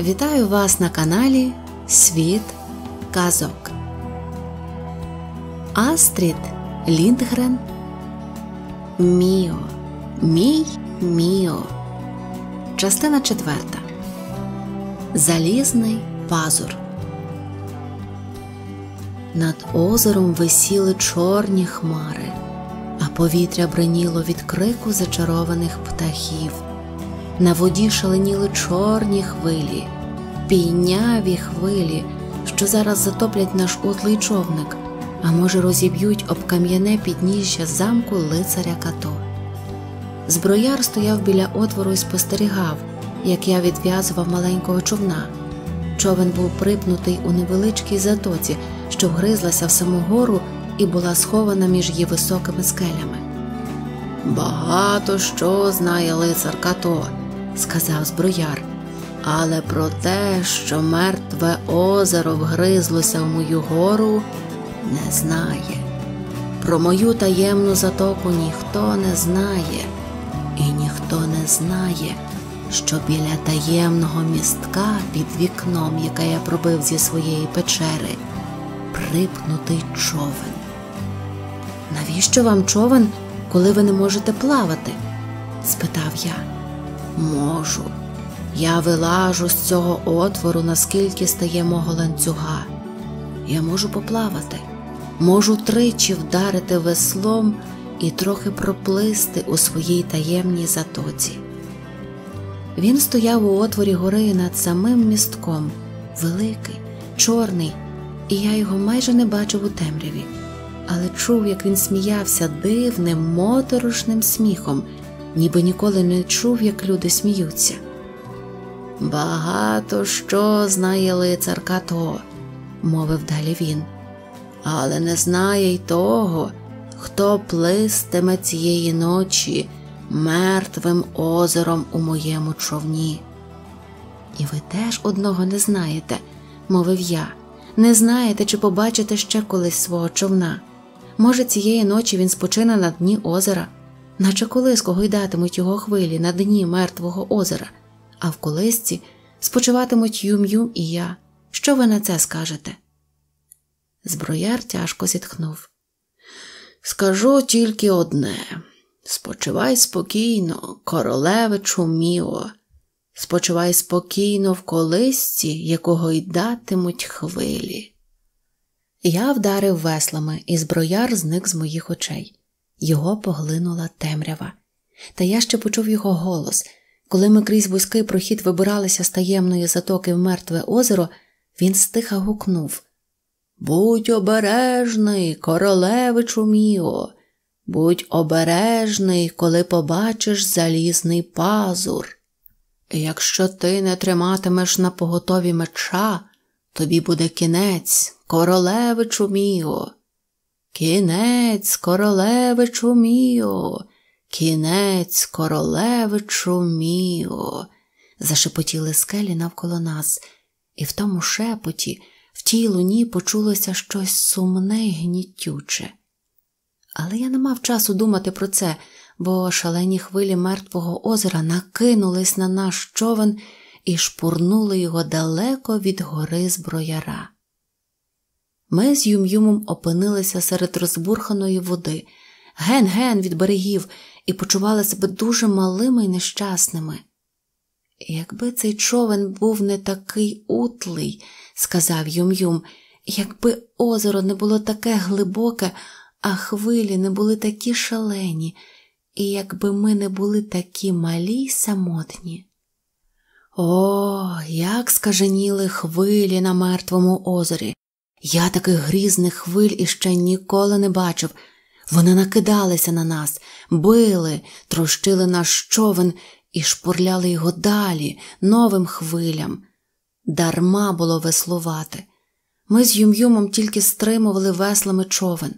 Вітаю вас на каналі Світ Казок. Астрід Ліндгрен. Міо. Мій Міо. Частина четверта. Залізний пазур. Над озером висіли чорні хмари, а повітря бриніло від крику зачарованих птахів. На воді шаленіли чорні хвилі, піняві хвилі, що зараз затоплять наш утлий човник, а може, розіб'ють об кам'яне підніжжя замку лицаря като. Зброяр стояв біля отвору і спостерігав, як я відв'язував маленького човна. Човен був припнутий у невеличкій затоці, що вгризлася в саму гору і була схована між її високими скелями. Багато що знає лицар като, сказав зброяр, але про те, що мертве озеро вгризлося в мою гору, не знає. Про мою таємну затоку ніхто не знає, і ніхто не знає, що біля таємного містка під вікном, яке я пробив зі своєї печери, припнутий човен. Навіщо вам човен, коли ви не можете плавати? спитав я можу. Я вилажу з цього отвору, наскільки стає мого ланцюга. Я можу поплавати, можу тричі вдарити веслом і трохи проплисти у своїй таємній затоці. Він стояв у отворі гори над самим містком, великий, чорний, і я його майже не бачив у темряві, але чув, як він сміявся дивним, моторошним сміхом, ніби ніколи не чув, як люди сміються. Багато що знає лицар Като, мовив далі він, але не знає й того, хто плистиме цієї ночі мертвим озером у моєму човні. І ви теж одного не знаєте, мовив я, не знаєте, чи побачите ще колись свого човна. Може, цієї ночі він спочине на дні озера, наче колиску гойдатимуть його хвилі на дні мертвого озера, а в колисці спочиватимуть юм-юм і я. Що ви на це скажете? Зброяр тяжко зітхнув. Скажу тільки одне спочивай спокійно, королевичу міо, спочивай спокійно в колисці, якого йдатимуть хвилі. Я вдарив веслами, і зброяр зник з моїх очей. Його поглинула темрява. Та я ще почув його голос. Коли ми крізь вузький прохід вибиралися з таємної затоки в мертве озеро, він стиха гукнув Будь обережний, королевичу міо, будь обережний, коли побачиш залізний пазур. Якщо ти не триматимеш на поготові меча, тобі буде кінець, королевичу міо. Кінець королевичу міо, кінець королевичу міо, зашепотіли скелі навколо нас, і в тому шепоті, в тій луні почулося щось сумне й гнітюче. Але я не мав часу думати про це, бо шалені хвилі мертвого озера накинулись на наш човен і шпурнули його далеко від гори зброяра. Ми з Юмюмом опинилися серед розбурханої води, ген-ген від берегів, і почували себе дуже малими і нещасними. Якби цей човен був не такий утлий, сказав Юм-Юм, якби озеро не було таке глибоке, а хвилі не були такі шалені, і якби ми не були такі малі й самотні. О, як скаженіли хвилі на мертвому озері, я таких грізних хвиль іще ніколи не бачив. Вони накидалися на нас, били, трощили наш човен і шпурляли його далі, новим хвилям. Дарма було веслувати. Ми з юм'юмом тільки стримували веслами човен,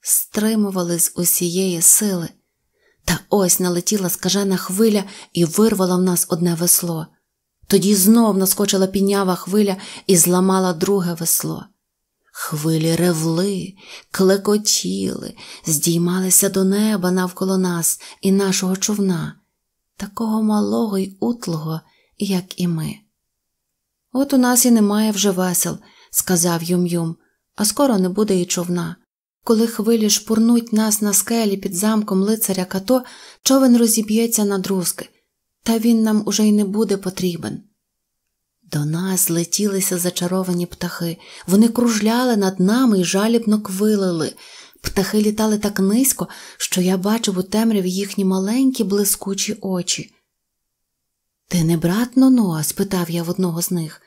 стримували з усієї сили. Та ось налетіла скажена хвиля і вирвала в нас одне весло. Тоді знов наскочила пінява хвиля і зламала друге весло. Хвилі ревли, клекотіли, здіймалися до неба навколо нас і нашого човна, такого малого й утлого, як і ми. От у нас і немає вже весел, сказав Юм-Юм, а скоро не буде і човна. Коли хвилі шпурнуть нас на скелі під замком лицаря като, човен розіб'ється на друзки, та він нам уже й не буде потрібен. До нас летілися зачаровані птахи. Вони кружляли над нами і жалібно квилили. Птахи літали так низько, що я бачив у темряві їхні маленькі блискучі очі. Ти не брат Ноноа? спитав я в одного з них.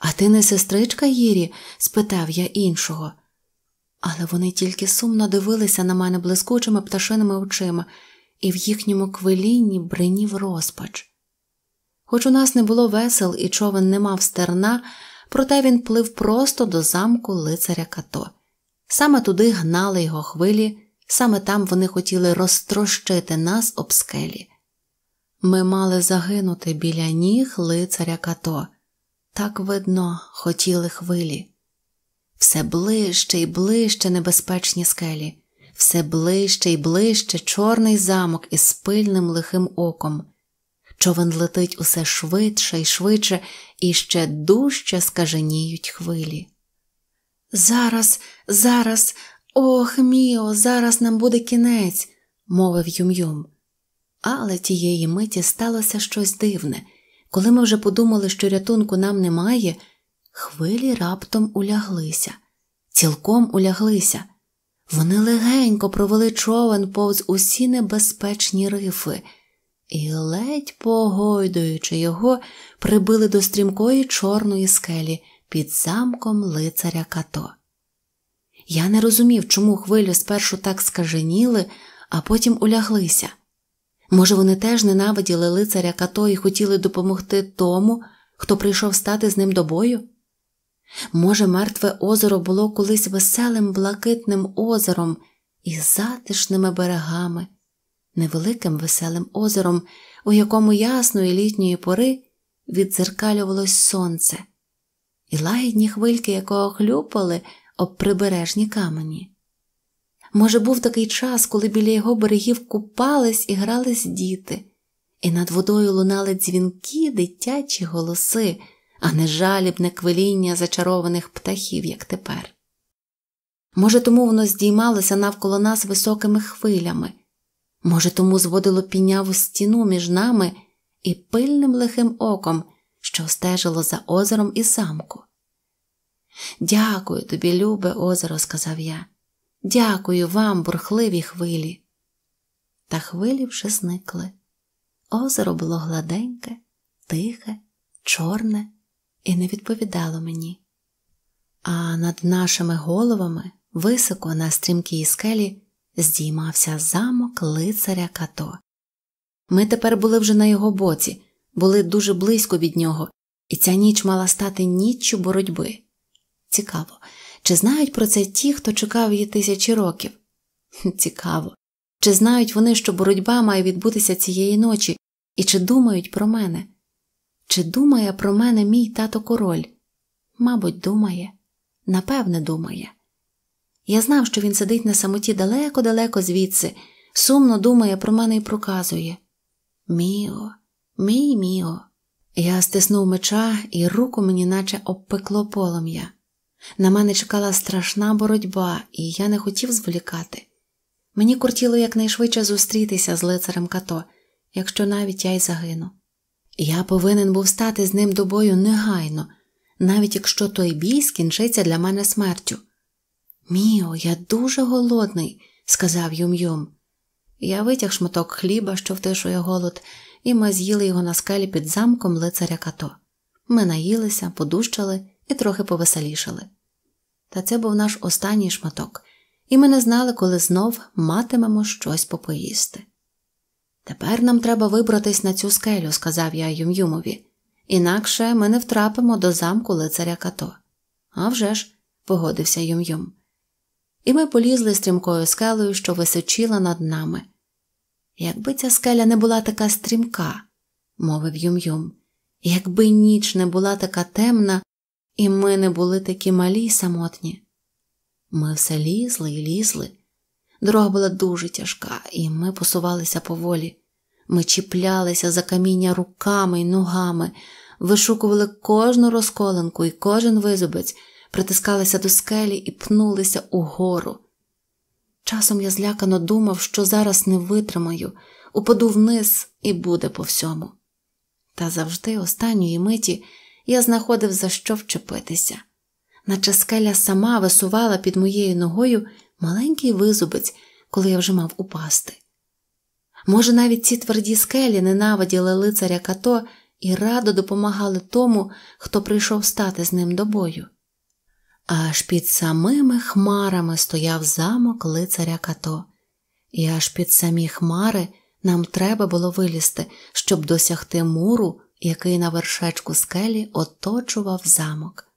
А ти не сестричка Гірі? спитав я іншого. Але вони тільки сумно дивилися на мене блискучими пташиними очима, і в їхньому квилінні бринів розпач. Хоч у нас не було весел і човен не мав стерна, проте він плив просто до замку лицаря като. Саме туди гнали його хвилі, саме там вони хотіли розтрощити нас об скелі. Ми мали загинути біля ніг лицаря като. Так видно, хотіли хвилі. Все ближче і ближче небезпечні скелі, все ближче і ближче чорний замок із пильним лихим оком. Човен летить усе швидше і швидше, і ще дужче скаженіють хвилі. Зараз, зараз, ох, міо, зараз нам буде кінець, мовив Юм-Юм. Але тієї миті сталося щось дивне. Коли ми вже подумали, що рятунку нам немає, хвилі раптом уляглися, цілком уляглися. Вони легенько провели човен повз усі небезпечні рифи і, ледь погойдуючи його, прибили до стрімкої чорної скелі під замком лицаря като. Я не розумів, чому хвилю спершу так скаженіли, а потім уляглися. Може, вони теж ненавиділи лицаря като і хотіли допомогти тому, хто прийшов стати з ним до бою? Може, мертве озеро було колись веселим блакитним озером і затишними берегами, невеликим веселим озером, у якому ясної літньої пори відзеркалювалось сонце, і лагідні хвильки, якого хлюпали об прибережні камені. Може, був такий час, коли біля його берегів купались і грались діти, і над водою лунали дзвінки, дитячі голоси, а не жалібне квиління зачарованих птахів, як тепер. Може, тому воно здіймалося навколо нас високими хвилями. Може, тому зводило піняву стіну між нами і пильним лихим оком, що стежило за озером і самку. Дякую тобі, любе озеро, сказав я. Дякую вам, бурхливі хвилі. Та хвилі вже зникли. Озеро було гладеньке, тихе, чорне і не відповідало мені. А над нашими головами, високо на стрімкій скелі, здіймався замок лицаря като. Ми тепер були вже на його боці, були дуже близько від нього, і ця ніч мала стати ніччю боротьби. Цікаво, чи знають про це ті, хто чекав її тисячі років? Цікаво, чи знають вони, що боротьба має відбутися цієї ночі, і чи думають про мене? Чи думає про мене мій тато король? Мабуть, думає, напевне, думає. Я знав, що він сидить на самоті далеко-далеко звідси, сумно думає про мене і проказує Міо, мій міо. Я стиснув меча, і руку мені наче обпекло полум'я. На мене чекала страшна боротьба, і я не хотів зволікати. Мені кортіло якнайшвидше зустрітися з лицарем като, якщо навіть я й загину. Я повинен був стати з ним до бою негайно, навіть якщо той бій скінчиться для мене смертю. Міо, я дуже голодний, сказав Юм-Юм. Я витяг шматок хліба, що втишує голод, і ми з'їли його на скелі під замком лицаря като. Ми наїлися, подущали і трохи повеселішали. Та це був наш останній шматок, і ми не знали, коли знов матимемо щось попоїсти. Тепер нам треба вибратись на цю скелю, сказав я Юм-Юмові. інакше ми не втрапимо до замку лицаря като. «А вже ж», – погодився Юм-Юм і ми полізли стрімкою скелею, що височила над нами. Якби ця скеля не була така стрімка, мовив Юм-Юм, якби ніч не була така темна, і ми не були такі малі й самотні. Ми все лізли і лізли. Дорога була дуже тяжка, і ми посувалися поволі. Ми чіплялися за каміння руками й ногами, вишукували кожну розколинку і кожен визубець притискалися до скелі і пнулися угору. Часом я злякано думав, що зараз не витримаю, упаду вниз і буде по всьому. Та завжди, останньої миті, я знаходив за що вчепитися, наче скеля сама висувала під моєю ногою маленький визубець, коли я вже мав упасти. Може, навіть ці тверді скелі ненавиділи лицаря като і радо допомагали тому, хто прийшов стати з ним до бою. Аж під самими хмарами стояв замок лицаря като, і аж під самі хмари нам треба було вилізти, щоб досягти муру, який на вершечку скелі оточував замок.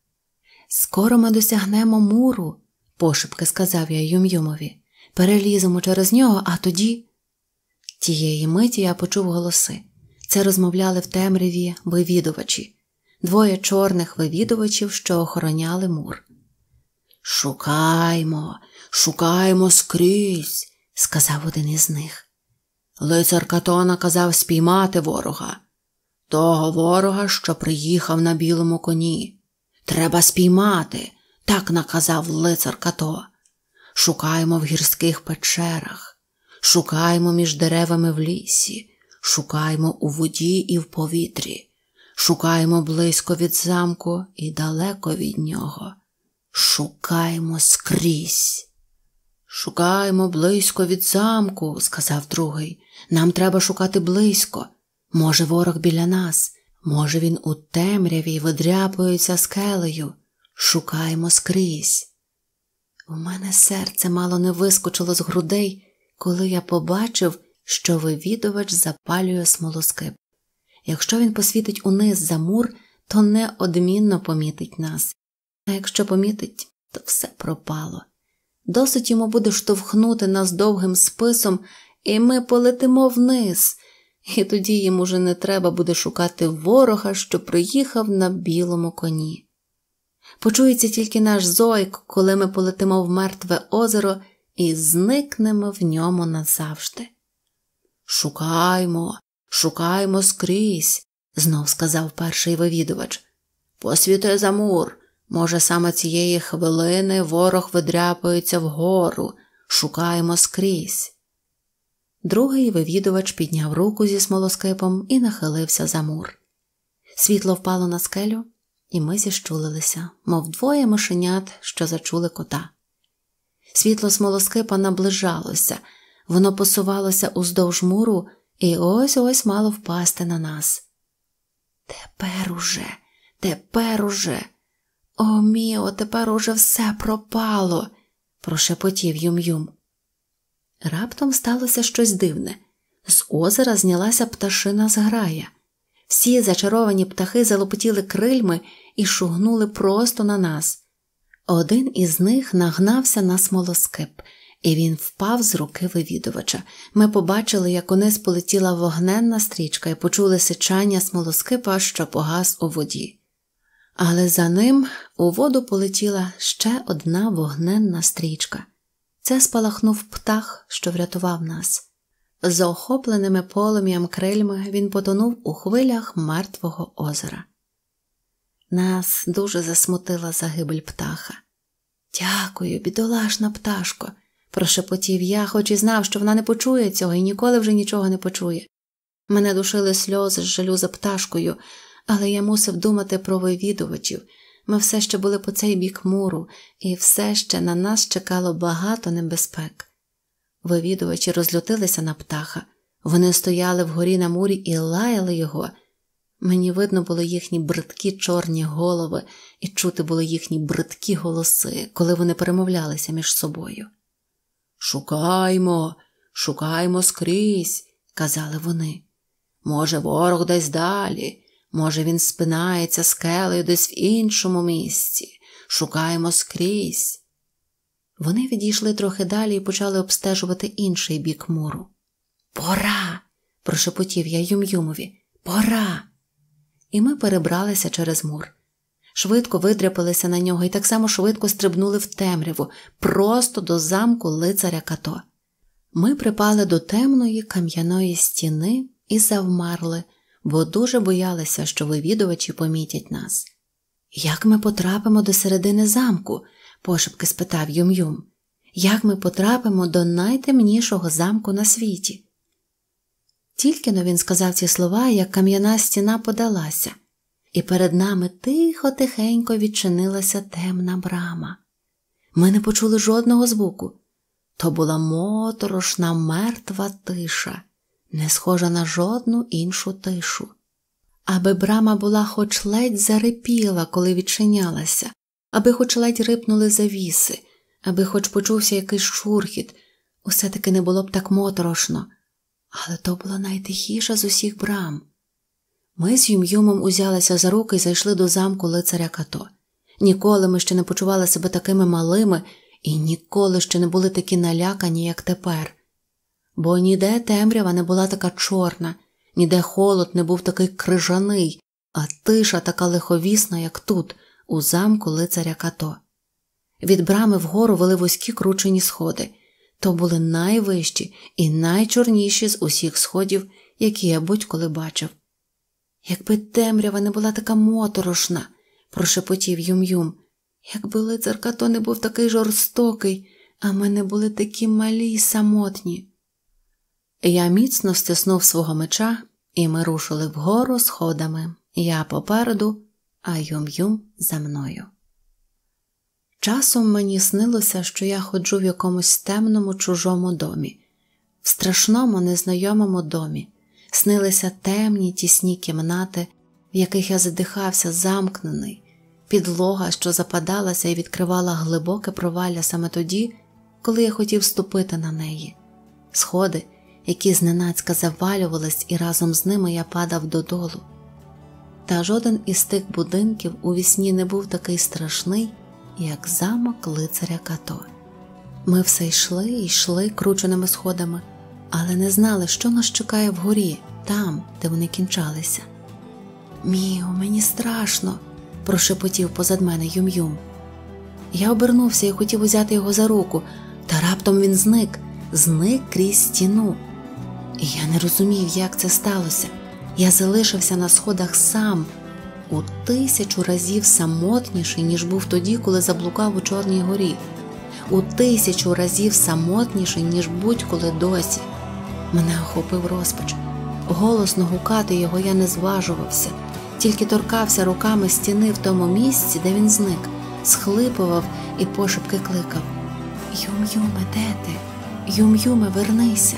Скоро ми досягнемо муру, пошепки сказав я Юм-Юмові. переліземо через нього, а тоді. Тієї миті я почув голоси. Це розмовляли в темряві вивідувачі, двоє чорних вивідувачів, що охороняли мур. Шукаймо, шукаймо скрізь, сказав один із них. Лицар Катона казав спіймати ворога, того ворога, що приїхав на білому коні. Треба спіймати, так наказав лицар Като. Шукаємо в гірських печерах, шукаємо між деревами в лісі, шукаємо у воді і в повітрі, шукаємо близько від замку і далеко від нього. Шукаймо скрізь. Шукаймо близько від замку, сказав другий. Нам треба шукати близько. Може, ворог біля нас, може, він у темряві видряпується скелею. Шукаймо скрізь. У мене серце мало не вискочило з грудей, коли я побачив, що вивідувач запалює смолоскип. Якщо він посвітить униз за мур, то неодмінно помітить нас. А якщо помітить, то все пропало. Досить йому буде штовхнути нас довгим списом, і ми полетимо вниз, і тоді йому вже не треба буде шукати ворога, що приїхав на білому коні. Почується тільки наш зойк, коли ми полетимо в мертве озеро і зникнемо в ньому назавжди. Шукаймо, шукаймо скрізь, знов сказав перший вивідувач. Посвіти Замур. мур, Може, саме цієї хвилини ворог видряпується вгору, шукаємо скрізь. Другий вивідувач підняв руку зі смолоскипом і нахилився за мур. Світло впало на скелю, і ми зіщулилися, мов двоє мишенят, що зачули кота. Світло смолоскипа наближалося, воно посувалося уздовж муру і ось ось мало впасти на нас. Тепер уже, тепер уже. О, Міо, тепер уже все пропало, прошепотів Юм-Юм. Раптом сталося щось дивне. З озера знялася пташина зграя. Всі зачаровані птахи залопотіли крильми і шугнули просто на нас. Один із них нагнався на смолоскип, і він впав з руки вивідувача. Ми побачили, як униз полетіла вогненна стрічка, і почули сичання смолоскипа, що погас у воді але за ним у воду полетіла ще одна вогненна стрічка. Це спалахнув птах, що врятував нас. З охопленими полум'ям крильми він потонув у хвилях мертвого озера. Нас дуже засмутила загибель птаха. Дякую, бідолашна пташко, прошепотів я, хоч і знав, що вона не почує цього і ніколи вже нічого не почує. Мене душили сльози з жалю за пташкою, але я мусив думати про вивідувачів. Ми все ще були по цей бік муру, і все ще на нас чекало багато небезпек. Вивідувачі розлютилися на птаха, вони стояли вгорі на мурі і лаяли його. Мені видно було їхні бридкі чорні голови, і чути було їхні бридкі голоси, коли вони перемовлялися між собою. Шукаймо, шукаймо скрізь, казали вони. Може, ворог десь далі. Може, він спинається скелею десь в іншому місці, шукаємо скрізь. Вони відійшли трохи далі і почали обстежувати інший бік муру. Пора! прошепотів я Юм-Юмові. Пора! І ми перебралися через мур. Швидко видряпалися на нього і так само швидко стрибнули в темряву, просто до замку лицаря като. Ми припали до темної кам'яної стіни і завмерли бо дуже боялися, що вивідувачі помітять нас. Як ми потрапимо до середини замку? пошепки спитав Юм-Юм. Як ми потрапимо до найтемнішого замку на світі? Тільки но він сказав ці слова, як кам'яна стіна подалася, і перед нами тихо тихенько відчинилася темна брама. Ми не почули жодного звуку. То була моторошна мертва тиша не схожа на жодну іншу тишу. Аби брама була хоч ледь зарипіла, коли відчинялася, аби хоч ледь рипнули завіси, аби хоч почувся якийсь шурхіт, усе таки не було б так моторошно, але то була найтихіша з усіх брам. Ми з Юм-Юмом узялися за руки і зайшли до замку лицаря като. Ніколи ми ще не почували себе такими малими і ніколи ще не були такі налякані, як тепер бо ніде темрява не була така чорна, ніде холод не був такий крижаний, а тиша така лиховісна, як тут, у замку лицаря като. Від брами вгору вели вузькі кручені сходи. То були найвищі і найчорніші з усіх сходів, які я будь-коли бачив. Якби темрява не була така моторошна, прошепотів Юм-Юм, якби лицар като не був такий жорстокий, а мене були такі малі й самотні. Я міцно стиснув свого меча, і ми рушили вгору сходами. Я попереду, а Юм-Юм за мною. Часом мені снилося, що я ходжу в якомусь темному чужому домі, в страшному незнайомому домі, снилися темні тісні кімнати, в яких я задихався, замкнений, підлога, що западалася і відкривала глибоке провалля саме тоді, коли я хотів ступити на неї, сходи які зненацька завалювались, і разом з ними я падав додолу. Та жоден із тих будинків у вісні не був такий страшний, як замок лицаря Като. Ми все йшли і йшли крученими сходами, але не знали, що нас чекає вгорі, там, де вони кінчалися. Міо, мені страшно, прошепотів позад мене Юм-Юм. Я обернувся і хотів узяти його за руку, та раптом він зник, зник крізь стіну. І я не розумів, як це сталося. Я залишився на сходах сам у тисячу разів самотніший, ніж був тоді, коли заблукав у Чорній горі, у тисячу разів самотніший, ніж будь-коли досі. Мене охопив розпач. Голосно гукати його я не зважувався, тільки торкався руками стіни в тому місці, де він зник, схлипував і пошепки кликав: Юм-юме, де ти? Юм-юме, вернися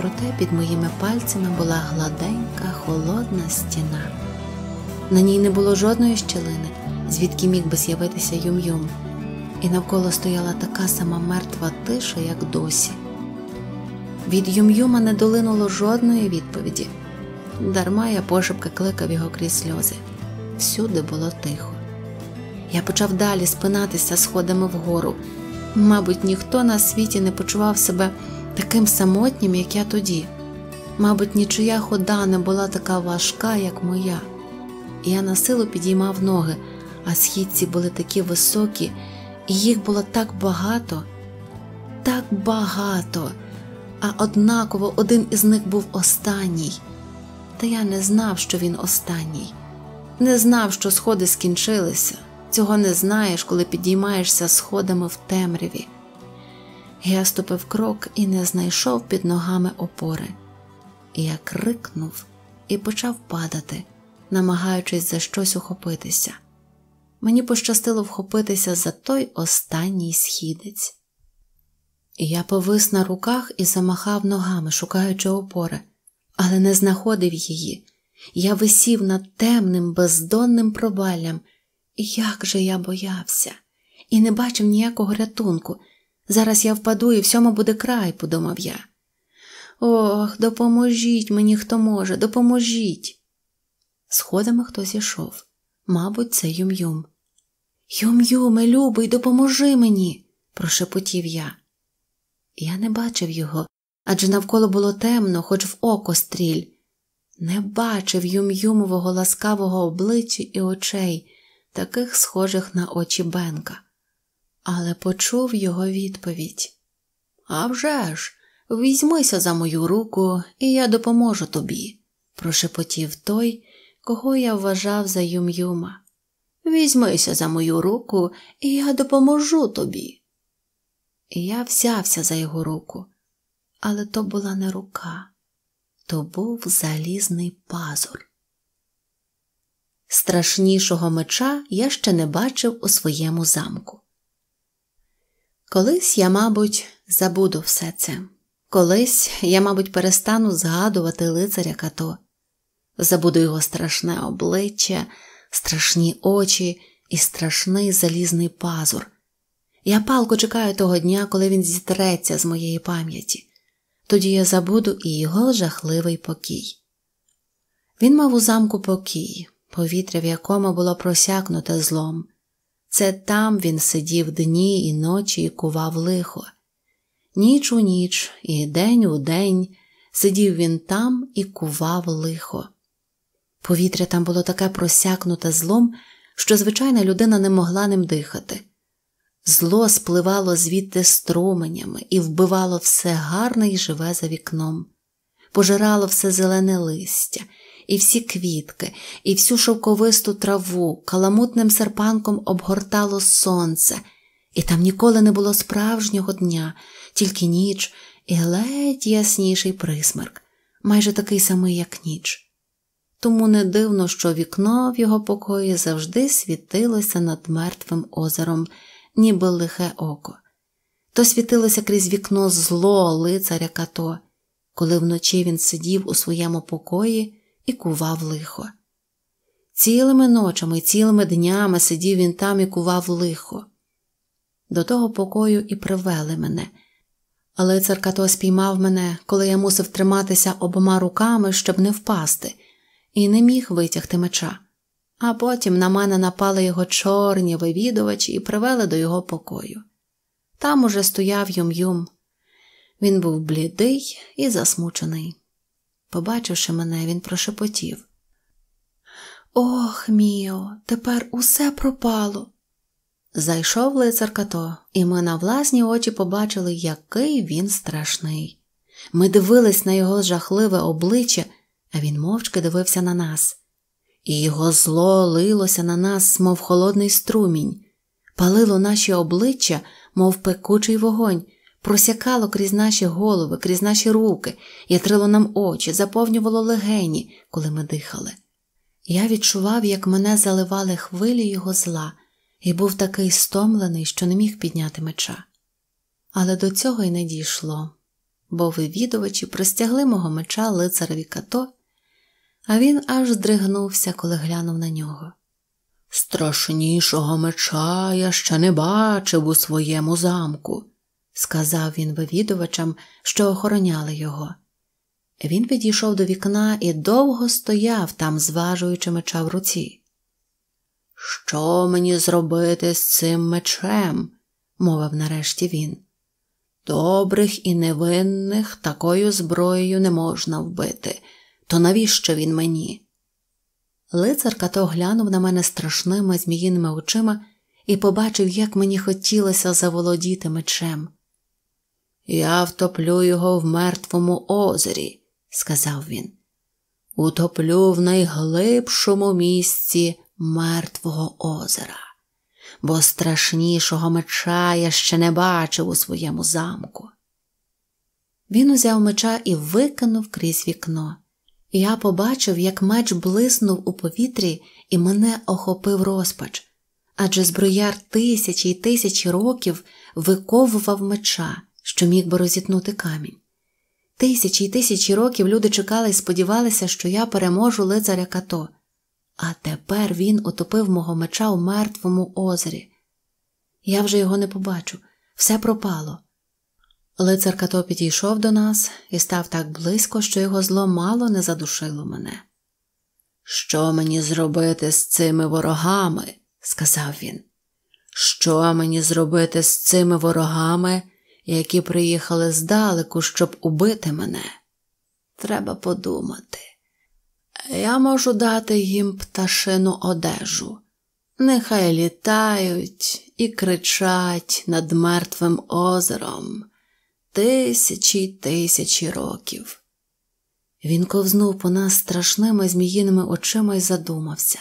проте під моїми пальцями була гладенька, холодна стіна. На ній не було жодної щілини, звідки міг би з'явитися юм-юм. І навколо стояла така сама мертва тиша, як досі. Від юм-юма не долинуло жодної відповіді. Дарма я пошепки кликав його крізь сльози. Всюди було тихо. Я почав далі спинатися сходами вгору. Мабуть, ніхто на світі не почував себе таким самотнім, як я тоді. Мабуть, нічия хода не була така важка, як моя. І я на силу підіймав ноги, а східці були такі високі, і їх було так багато, так багато, а однаково один із них був останній. Та я не знав, що він останній, не знав, що сходи скінчилися. Цього не знаєш, коли підіймаєшся сходами в темряві. Я ступив крок і не знайшов під ногами опори. Я крикнув і почав падати, намагаючись за щось ухопитися. Мені пощастило вхопитися за той останній східець. Я повис на руках і замахав ногами, шукаючи опори, але не знаходив її. Я висів над темним, бездонним проваллям, як же я боявся, і не бачив ніякого рятунку. Зараз я впаду і всьому буде край, подумав я. Ох, допоможіть мені, хто може, допоможіть. Сходами хтось ішов. Мабуть, це Юм-Юм. Юм-Юме, любий, допоможи мені, прошепотів я. Я не бачив його, адже навколо було темно, хоч в око стріль. Не бачив юм-юмового ласкавого обличчя і очей, таких схожих на очі Бенка але почув його відповідь «А вже ж, візьмися за мою руку, і я допоможу тобі, прошепотів той, кого я вважав за Юм-Юма. Візьмися за мою руку, і я допоможу тобі. І я взявся за його руку, але то була не рука, то був залізний пазур. Страшнішого меча я ще не бачив у своєму замку. Колись я, мабуть, забуду все це. Колись я, мабуть, перестану згадувати лицаря като, забуду його страшне обличчя, страшні очі і страшний залізний пазур. Я палко чекаю того дня, коли він зітреться з моєї пам'яті, тоді я забуду і його жахливий покій. Він мав у замку покій, повітря, в якому було просякнуте злом, це там він сидів дні і ночі і кував лихо. Ніч у ніч і день у день сидів він там і кував лихо. Повітря там було таке просякнуте злом, що звичайна людина не могла ним дихати. Зло спливало звідти струменями і вбивало все гарне і живе за вікном, пожирало все зелене листя і всі квітки, і всю шовковисту траву каламутним серпанком обгортало сонце, і там ніколи не було справжнього дня, тільки ніч і ледь ясніший присмерк, майже такий самий, як ніч. Тому не дивно, що вікно в його покої завжди світилося над мертвим озером, ніби лихе око. То світилося крізь вікно зло лицаря като. Коли вночі він сидів у своєму покої, і кував лихо. Цілими ночами, цілими днями сидів він там і кував лихо. До того покою і привели мене. Але царкато спіймав мене, коли я мусив триматися обома руками, щоб не впасти, і не міг витягти меча. А потім на мене напали його чорні вивідувачі і привели до його покою. Там уже стояв юм-юм. Він був блідий і засмучений. Побачивши мене, він прошепотів. Ох, Міо, тепер усе пропало. Зайшов лицар Като, і ми на власні очі побачили, який він страшний. Ми дивились на його жахливе обличчя, а він мовчки дивився на нас, і його зло лилося на нас, мов холодний струмінь, палило наші обличчя, мов пекучий вогонь просякало крізь наші голови, крізь наші руки, ятрило нам очі, заповнювало легені, коли ми дихали. Я відчував, як мене заливали хвилі його зла, і був такий стомлений, що не міг підняти меча. Але до цього й не дійшло, бо вивідувачі простягли мого меча лицареві като, а він аж здригнувся, коли глянув на нього. Страшнішого меча я ще не бачив у своєму замку, сказав він вивідувачам, що охороняли його. Він підійшов до вікна і довго стояв там, зважуючи меча в руці. Що мені зробити з цим мечем? мовив нарешті він. Добрих і невинних такою зброєю не можна вбити, то навіщо він мені? Лицарка то глянув на мене страшними зміїними очима і побачив, як мені хотілося заволодіти мечем. Я втоплю його в мертвому озері, сказав він. Утоплю в найглибшому місці мертвого озера, бо страшнішого меча я ще не бачив у своєму замку. Він узяв меча і викинув крізь вікно. Я побачив, як меч блиснув у повітрі і мене охопив розпач, адже зброяр тисячі й тисячі років виковував меча що міг би розітнути камінь. Тисячі й тисячі років люди чекали і сподівалися, що я переможу лицаря като, а тепер він утопив мого меча у мертвому озері. Я вже його не побачу, все пропало. Лицар като підійшов до нас і став так близько, що його зло мало не задушило мене. Що мені зробити з цими ворогами? сказав він. Що мені зробити з цими ворогами, які приїхали здалеку, щоб убити мене. Треба подумати. Я можу дати їм пташину одежу. Нехай літають і кричать над мертвим озером тисячі й тисячі років. Він ковзнув по нас страшними зміїними очима і задумався.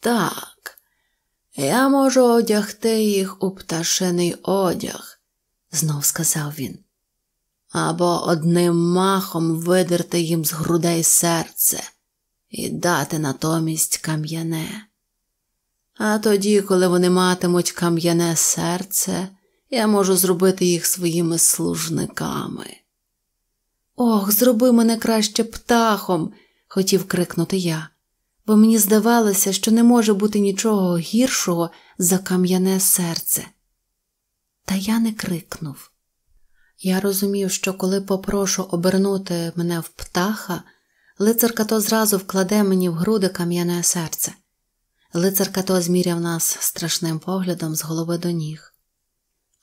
Так, я можу одягти їх у пташиний одяг, знов сказав він, або одним махом видерти їм з грудей серце і дати натомість кам'яне. А тоді, коли вони матимуть кам'яне серце, я можу зробити їх своїми служниками. Ох, зроби мене краще птахом, хотів крикнути я, бо мені здавалося, що не може бути нічого гіршого за кам'яне серце та я не крикнув. Я розумів, що коли попрошу обернути мене в птаха, лицарка то зразу вкладе мені в груди кам'яне серце. Лицарка то зміряв нас страшним поглядом з голови до ніг.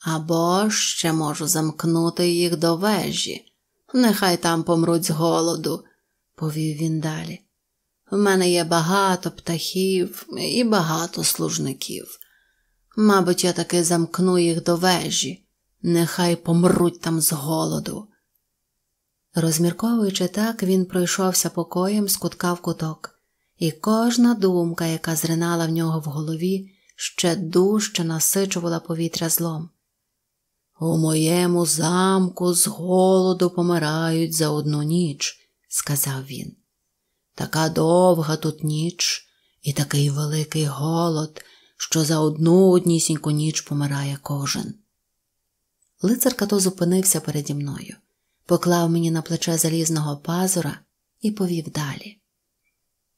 Або ще можу замкнути їх до вежі, нехай там помруть з голоду, повів він далі. В мене є багато птахів і багато служників. Мабуть, я таки замкну їх до вежі, нехай помруть там з голоду. Розмірковуючи так, він пройшовся покоєм з кутка в куток, і кожна думка, яка зринала в нього в голові, ще дужче насичувала повітря злом. У моєму замку з голоду помирають за одну ніч, сказав він. Така довга тут ніч і такий великий голод що за одну однісіньку ніч помирає кожен. Лицар като зупинився переді мною, поклав мені на плече залізного пазура і повів далі.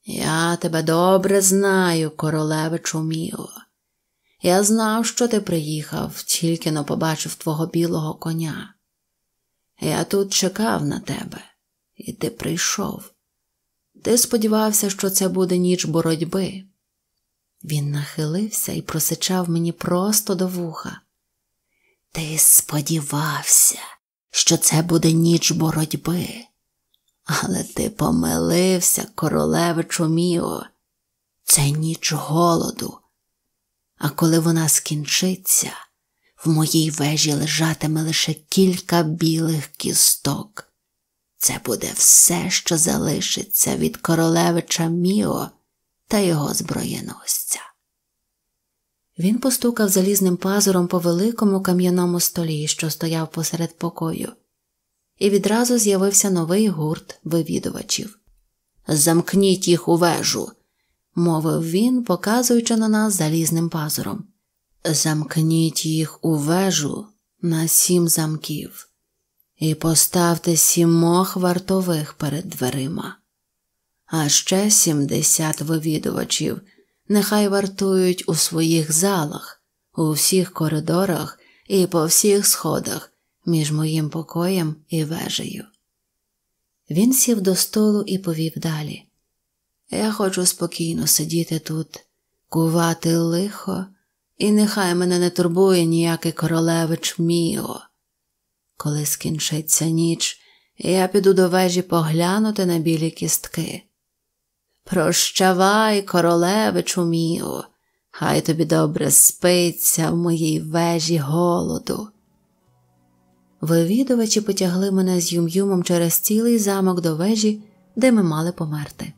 Я тебе добре знаю, королевичу міго. Я знав, що ти приїхав, тільки но побачив твого білого коня. Я тут чекав на тебе, і ти прийшов. Ти сподівався, що це буде ніч боротьби, він нахилився і просичав мені просто до вуха. Ти сподівався, що це буде ніч боротьби, але ти помилився, королевичу Міо. Це ніч голоду. А коли вона скінчиться, в моїй вежі лежатиме лише кілька білих кісток. Це буде все, що залишиться від королевича Міо та його зброєносця. Він постукав залізним пазуром по великому кам'яному столі, що стояв посеред покою, і відразу з'явився новий гурт вивідувачів. Замкніть їх у вежу, мовив він, показуючи на нас залізним пазуром. Замкніть їх у вежу на сім замків і поставте сімох вартових перед дверима а ще 70 вивідувачів. Нехай вартують у своїх залах, у всіх коридорах і по всіх сходах між моїм покоєм і вежею. Він сів до столу і повів далі. Я хочу спокійно сидіти тут, кувати лихо, і нехай мене не турбує ніякий королевич міо. Коли скінчиться ніч, я піду до вежі поглянути на білі кістки. Прощавай, королевичу міго, хай тобі добре спиться в моїй вежі голоду. Вивідувачі потягли мене з Юм-Юмом через цілий замок до вежі, де ми мали померти.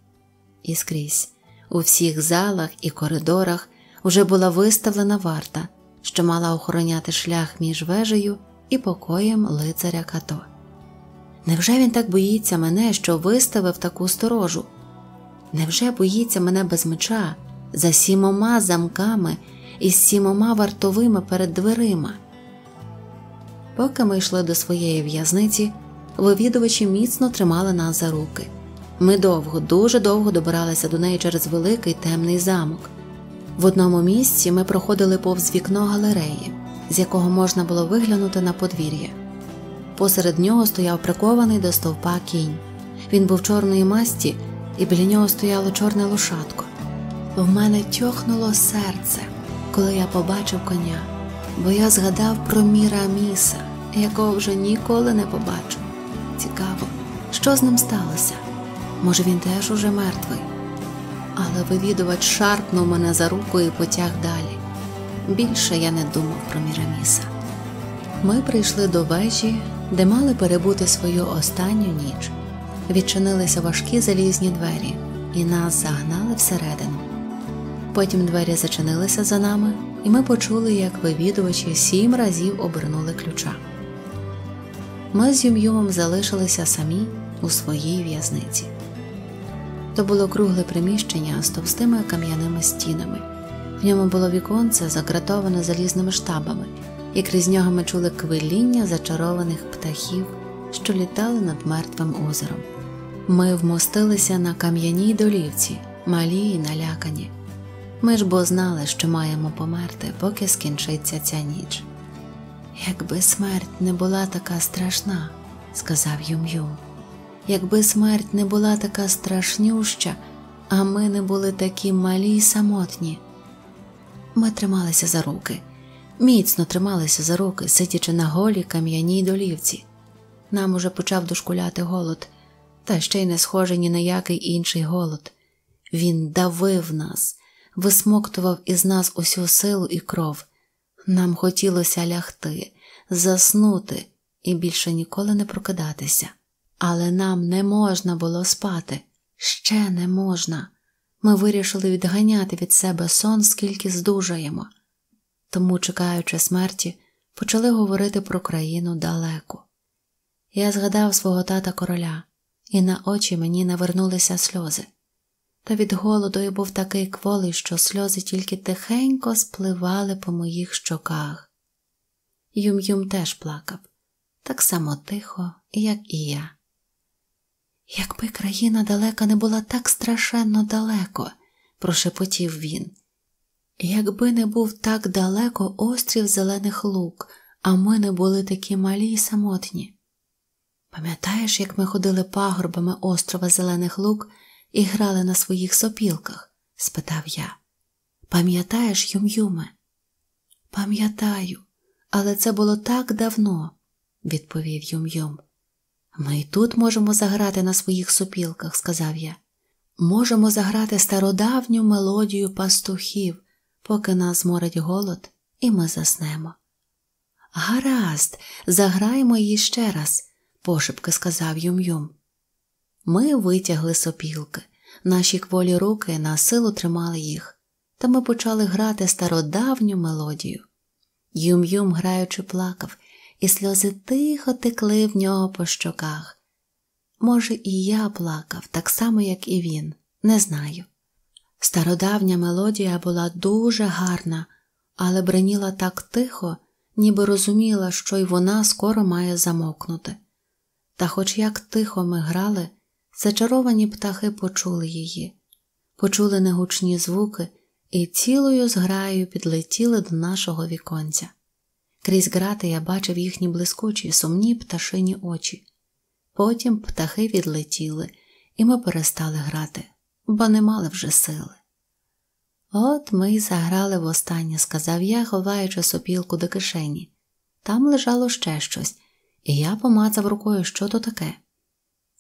І скрізь, у всіх залах і коридорах уже була виставлена варта, що мала охороняти шлях між вежею і покоєм лицаря като. Невже він так боїться мене, що виставив таку сторожу? Невже боїться мене без меча за сімома замками і з сімома вартовими перед дверима? Поки ми йшли до своєї в'язниці, вивідувачі міцно тримали нас за руки. Ми довго, дуже довго добиралися до неї через великий темний замок. В одному місці ми проходили повз вікно галереї, з якого можна було виглянути на подвір'я. Посеред нього стояв прикований до стовпа кінь. Він був чорної масті і біля нього стояло чорне лошадко. В мене тьохнуло серце, коли я побачив коня, бо я згадав про міра міса, якого вже ніколи не побачу. Цікаво, що з ним сталося. Може, він теж уже мертвий. Але вивідувач шарпнув мене за руку і потяг далі. Більше я не думав про Міраміса. Ми прийшли до вежі, де мали перебути свою останню ніч відчинилися важкі залізні двері, і нас загнали всередину. Потім двері зачинилися за нами, і ми почули, як вивідувачі сім разів обернули ключа. Ми з Юмюмом залишилися самі у своїй в'язниці. То було кругле приміщення з товстими кам'яними стінами. В ньому було віконце, закратоване залізними штабами, і крізь нього ми чули квиління зачарованих птахів, що літали над мертвим озером. Ми вмостилися на кам'яній долівці, малі й налякані. Ми ж бо знали, що маємо померти, поки скінчиться ця ніч. Якби смерть не була така страшна, сказав Юм-Юм, якби смерть не була така страшнюща, а ми не були такі малі й самотні. Ми трималися за руки, міцно трималися за руки, сидячи на голій кам'яній долівці. Нам уже почав дошкуляти голод та ще й не схожий ні на який інший голод. Він давив нас, висмоктував із нас усю силу і кров. Нам хотілося лягти, заснути і більше ніколи не прокидатися. Але нам не можна було спати, ще не можна. Ми вирішили відганяти від себе сон, скільки здужаємо. Тому, чекаючи смерті, почали говорити про країну далеку. Я згадав свого тата короля і на очі мені навернулися сльози. Та від голоду я був такий кволий, що сльози тільки тихенько спливали по моїх щоках. Юм-Юм теж плакав, так само тихо, як і я. Якби країна далека не була так страшенно далеко, прошепотів він. Якби не був так далеко острів зелених лук, а ми не були такі малі й самотні. Пам'ятаєш, як ми ходили пагорбами острова Зелених Лук і грали на своїх сопілках? спитав я. Пам'ятаєш, Юм'юме? Пам'ятаю, але це було так давно, відповів Юм-Юм. Ми й тут можемо заграти на своїх сопілках, сказав я. Можемо заграти стародавню мелодію пастухів, поки нас зморить голод, і ми заснемо. Гаразд, заграємо її ще раз пошепки сказав Юм-Юм. Ми витягли сопілки, наші кволі руки на силу тримали їх, та ми почали грати стародавню мелодію. Юм-Юм граючи, плакав, і сльози тихо текли в нього по щоках. Може, і я плакав, так само, як і він, не знаю. Стародавня мелодія була дуже гарна, але бреніла так тихо, ніби розуміла, що й вона скоро має замокнути. Та хоч як тихо ми грали, зачаровані птахи почули її, почули негучні звуки і цілою зграєю підлетіли до нашого віконця. Крізь грати я бачив їхні блискучі, сумні пташині очі. Потім птахи відлетіли, і ми перестали грати, бо не мали вже сили. От ми й заграли востаннє, сказав я, ховаючи сопілку до кишені. Там лежало ще щось і я помацав рукою, що то таке.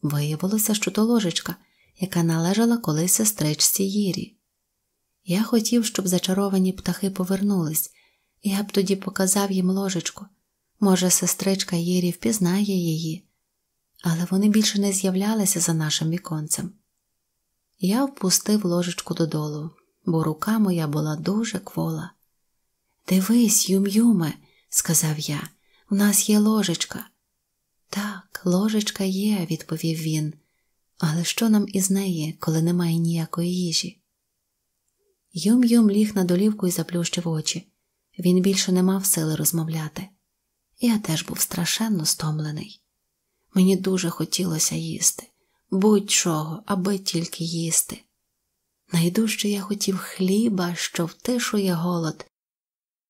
Виявилося, що то ложечка, яка належала колись сестричці Їрі. Я хотів, щоб зачаровані птахи повернулись, я б тоді показав їм ложечку. Може, сестричка Єрі впізнає її, але вони більше не з'являлися за нашим віконцем. Я впустив ложечку додолу, бо рука моя була дуже квола. Дивись, юм-юме, сказав я, в нас є ложечка. Так, ложечка є, відповів він, але що нам із неї, коли немає ніякої їжі? Юм Юм ліг на долівку і заплющив очі. Він більше не мав сили розмовляти. Я теж був страшенно стомлений. Мені дуже хотілося їсти, будь-чого, аби тільки їсти. Найдужче я хотів хліба, що втишує голод,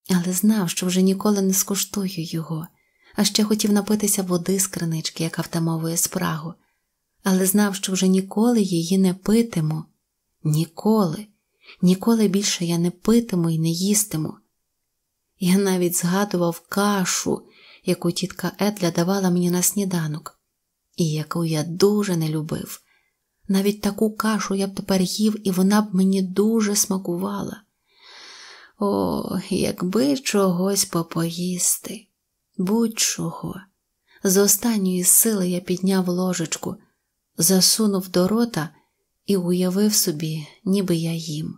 але знав, що вже ніколи не скуштую його а ще хотів напитися води з кринички, яка втамовує спрагу, але знав, що вже ніколи її не питиму. Ніколи, ніколи більше я не питиму і не їстиму. Я навіть згадував кашу, яку тітка Едля давала мені на сніданок, і яку я дуже не любив. Навіть таку кашу я б тепер їв, і вона б мені дуже смакувала. О, якби чогось попоїсти будь-чого. З останньої сили я підняв ложечку, засунув до рота і уявив собі, ніби я їм.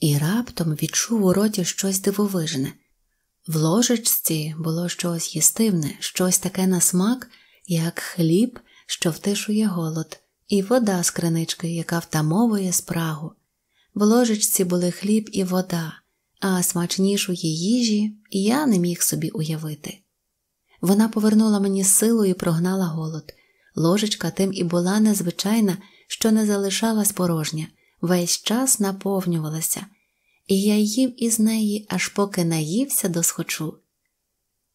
І раптом відчув у роті щось дивовижне. В ложечці було щось їстивне, щось таке на смак, як хліб, що втишує голод, і вода з кринички, яка втамовує спрагу. В ложечці були хліб і вода, а смачнішої їжі я не міг собі уявити. Вона повернула мені силу і прогнала голод. Ложечка тим і була незвичайна, що не залишалась порожня, весь час наповнювалася, і я їв із неї, аж поки наївся досхочу.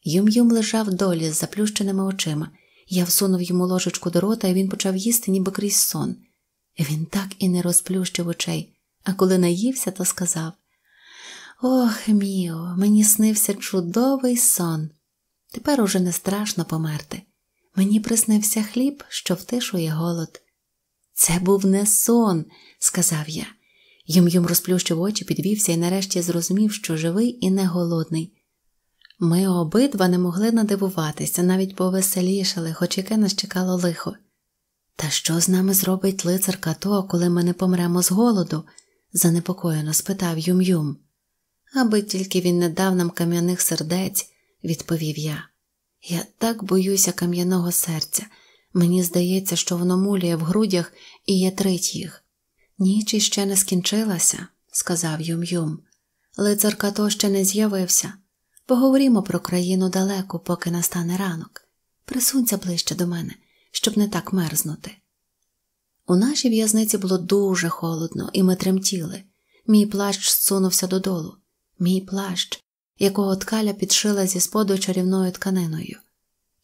Юм-Юм лежав долі з заплющеними очима. Я всунув йому ложечку до рота, і він почав їсти, ніби крізь сон. Він так і не розплющив очей, а коли наївся, то сказав Ох, Міо, мені снився чудовий сон. Тепер уже не страшно померти. Мені приснився хліб, що втишує голод. Це був не сон, сказав я. Юм Юм розплющив очі, підвівся і нарешті зрозумів, що живий і не голодний. Ми обидва не могли надивуватися, навіть повеселішали, хоч яке нас чекало лихо. Та що з нами зробить лицарка То, коли ми не помремо з голоду? занепокоєно спитав Юм Юм аби тільки він не дав нам кам'яних сердець, відповів я. Я так боюся кам'яного серця, мені здається, що воно муліє в грудях і я трить їх. Ніч іще не скінчилася, сказав Юм Юм. Лицар Като ще не з'явився. Поговоримо про країну далеку, поки настане ранок. Присунься ближче до мене, щоб не так мерзнути. У нашій в'язниці було дуже холодно, і ми тремтіли. Мій плащ зсунувся додолу мій плащ, якого ткаля підшила зі споду чарівною тканиною.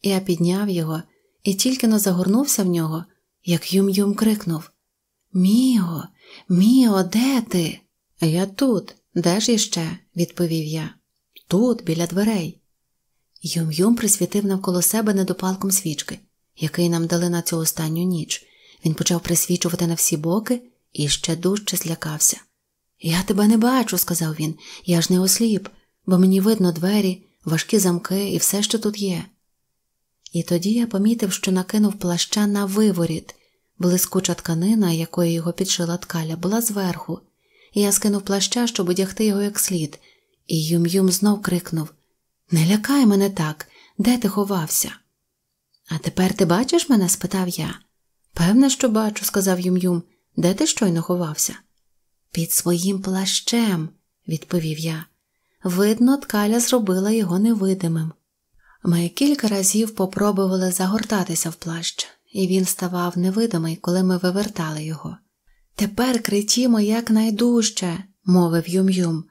Я підняв його і тільки но загорнувся в нього, як Юм-Юм крикнув Міо, Міо, де ти? Я тут, де ж іще? відповів я. Тут, біля дверей. Юм-Юм присвітив навколо себе недопалком свічки, який нам дали на цю останню ніч. Він почав присвічувати на всі боки і ще дужче злякався. Я тебе не бачу, сказав він, я ж не осліп, бо мені видно двері, важкі замки і все, що тут є. І тоді я помітив, що накинув плаща на виворіт, блискуча тканина, якою його підшила ткаля, була зверху, і я скинув плаща, щоб одягти його як слід, і юм юм знов крикнув Не лякай мене так, де ти ховався? А тепер ти бачиш мене? спитав я. Певне, що бачу, сказав юм юм, де ти щойно ховався? Під своїм плащем, відповів я. Видно, ткаля зробила його невидимим. Ми кілька разів попробували загортатися в плащ, і він ставав невидимий, коли ми вивертали його. Тепер критімо якнайдужче, мовив Юм-Юм.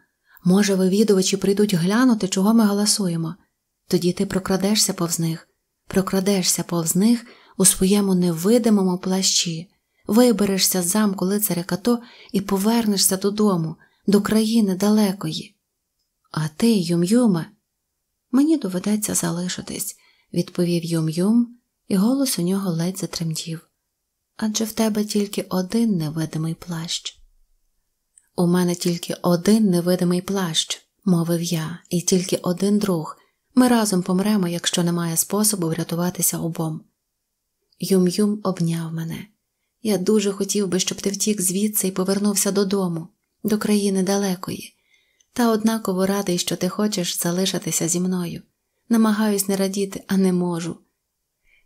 Може, вивідувачі прийдуть глянути, чого ми галасуємо. Тоді ти прокрадешся повз них, прокрадешся повз них у своєму невидимому плащі виберешся з замку лицаря като і повернешся додому, до країни далекої. А ти, Юм-Юме, мені доведеться залишитись, відповів Юм-Юм, і голос у нього ледь затремтів. Адже в тебе тільки один невидимий плащ. У мене тільки один невидимий плащ, мовив я, і тільки один друг. Ми разом помремо, якщо немає способу врятуватися обом. Юм-Юм обняв мене. Я дуже хотів би, щоб ти втік звідси і повернувся додому, до країни далекої, та однаково радий, що ти хочеш залишитися зі мною. Намагаюсь не радіти, а не можу.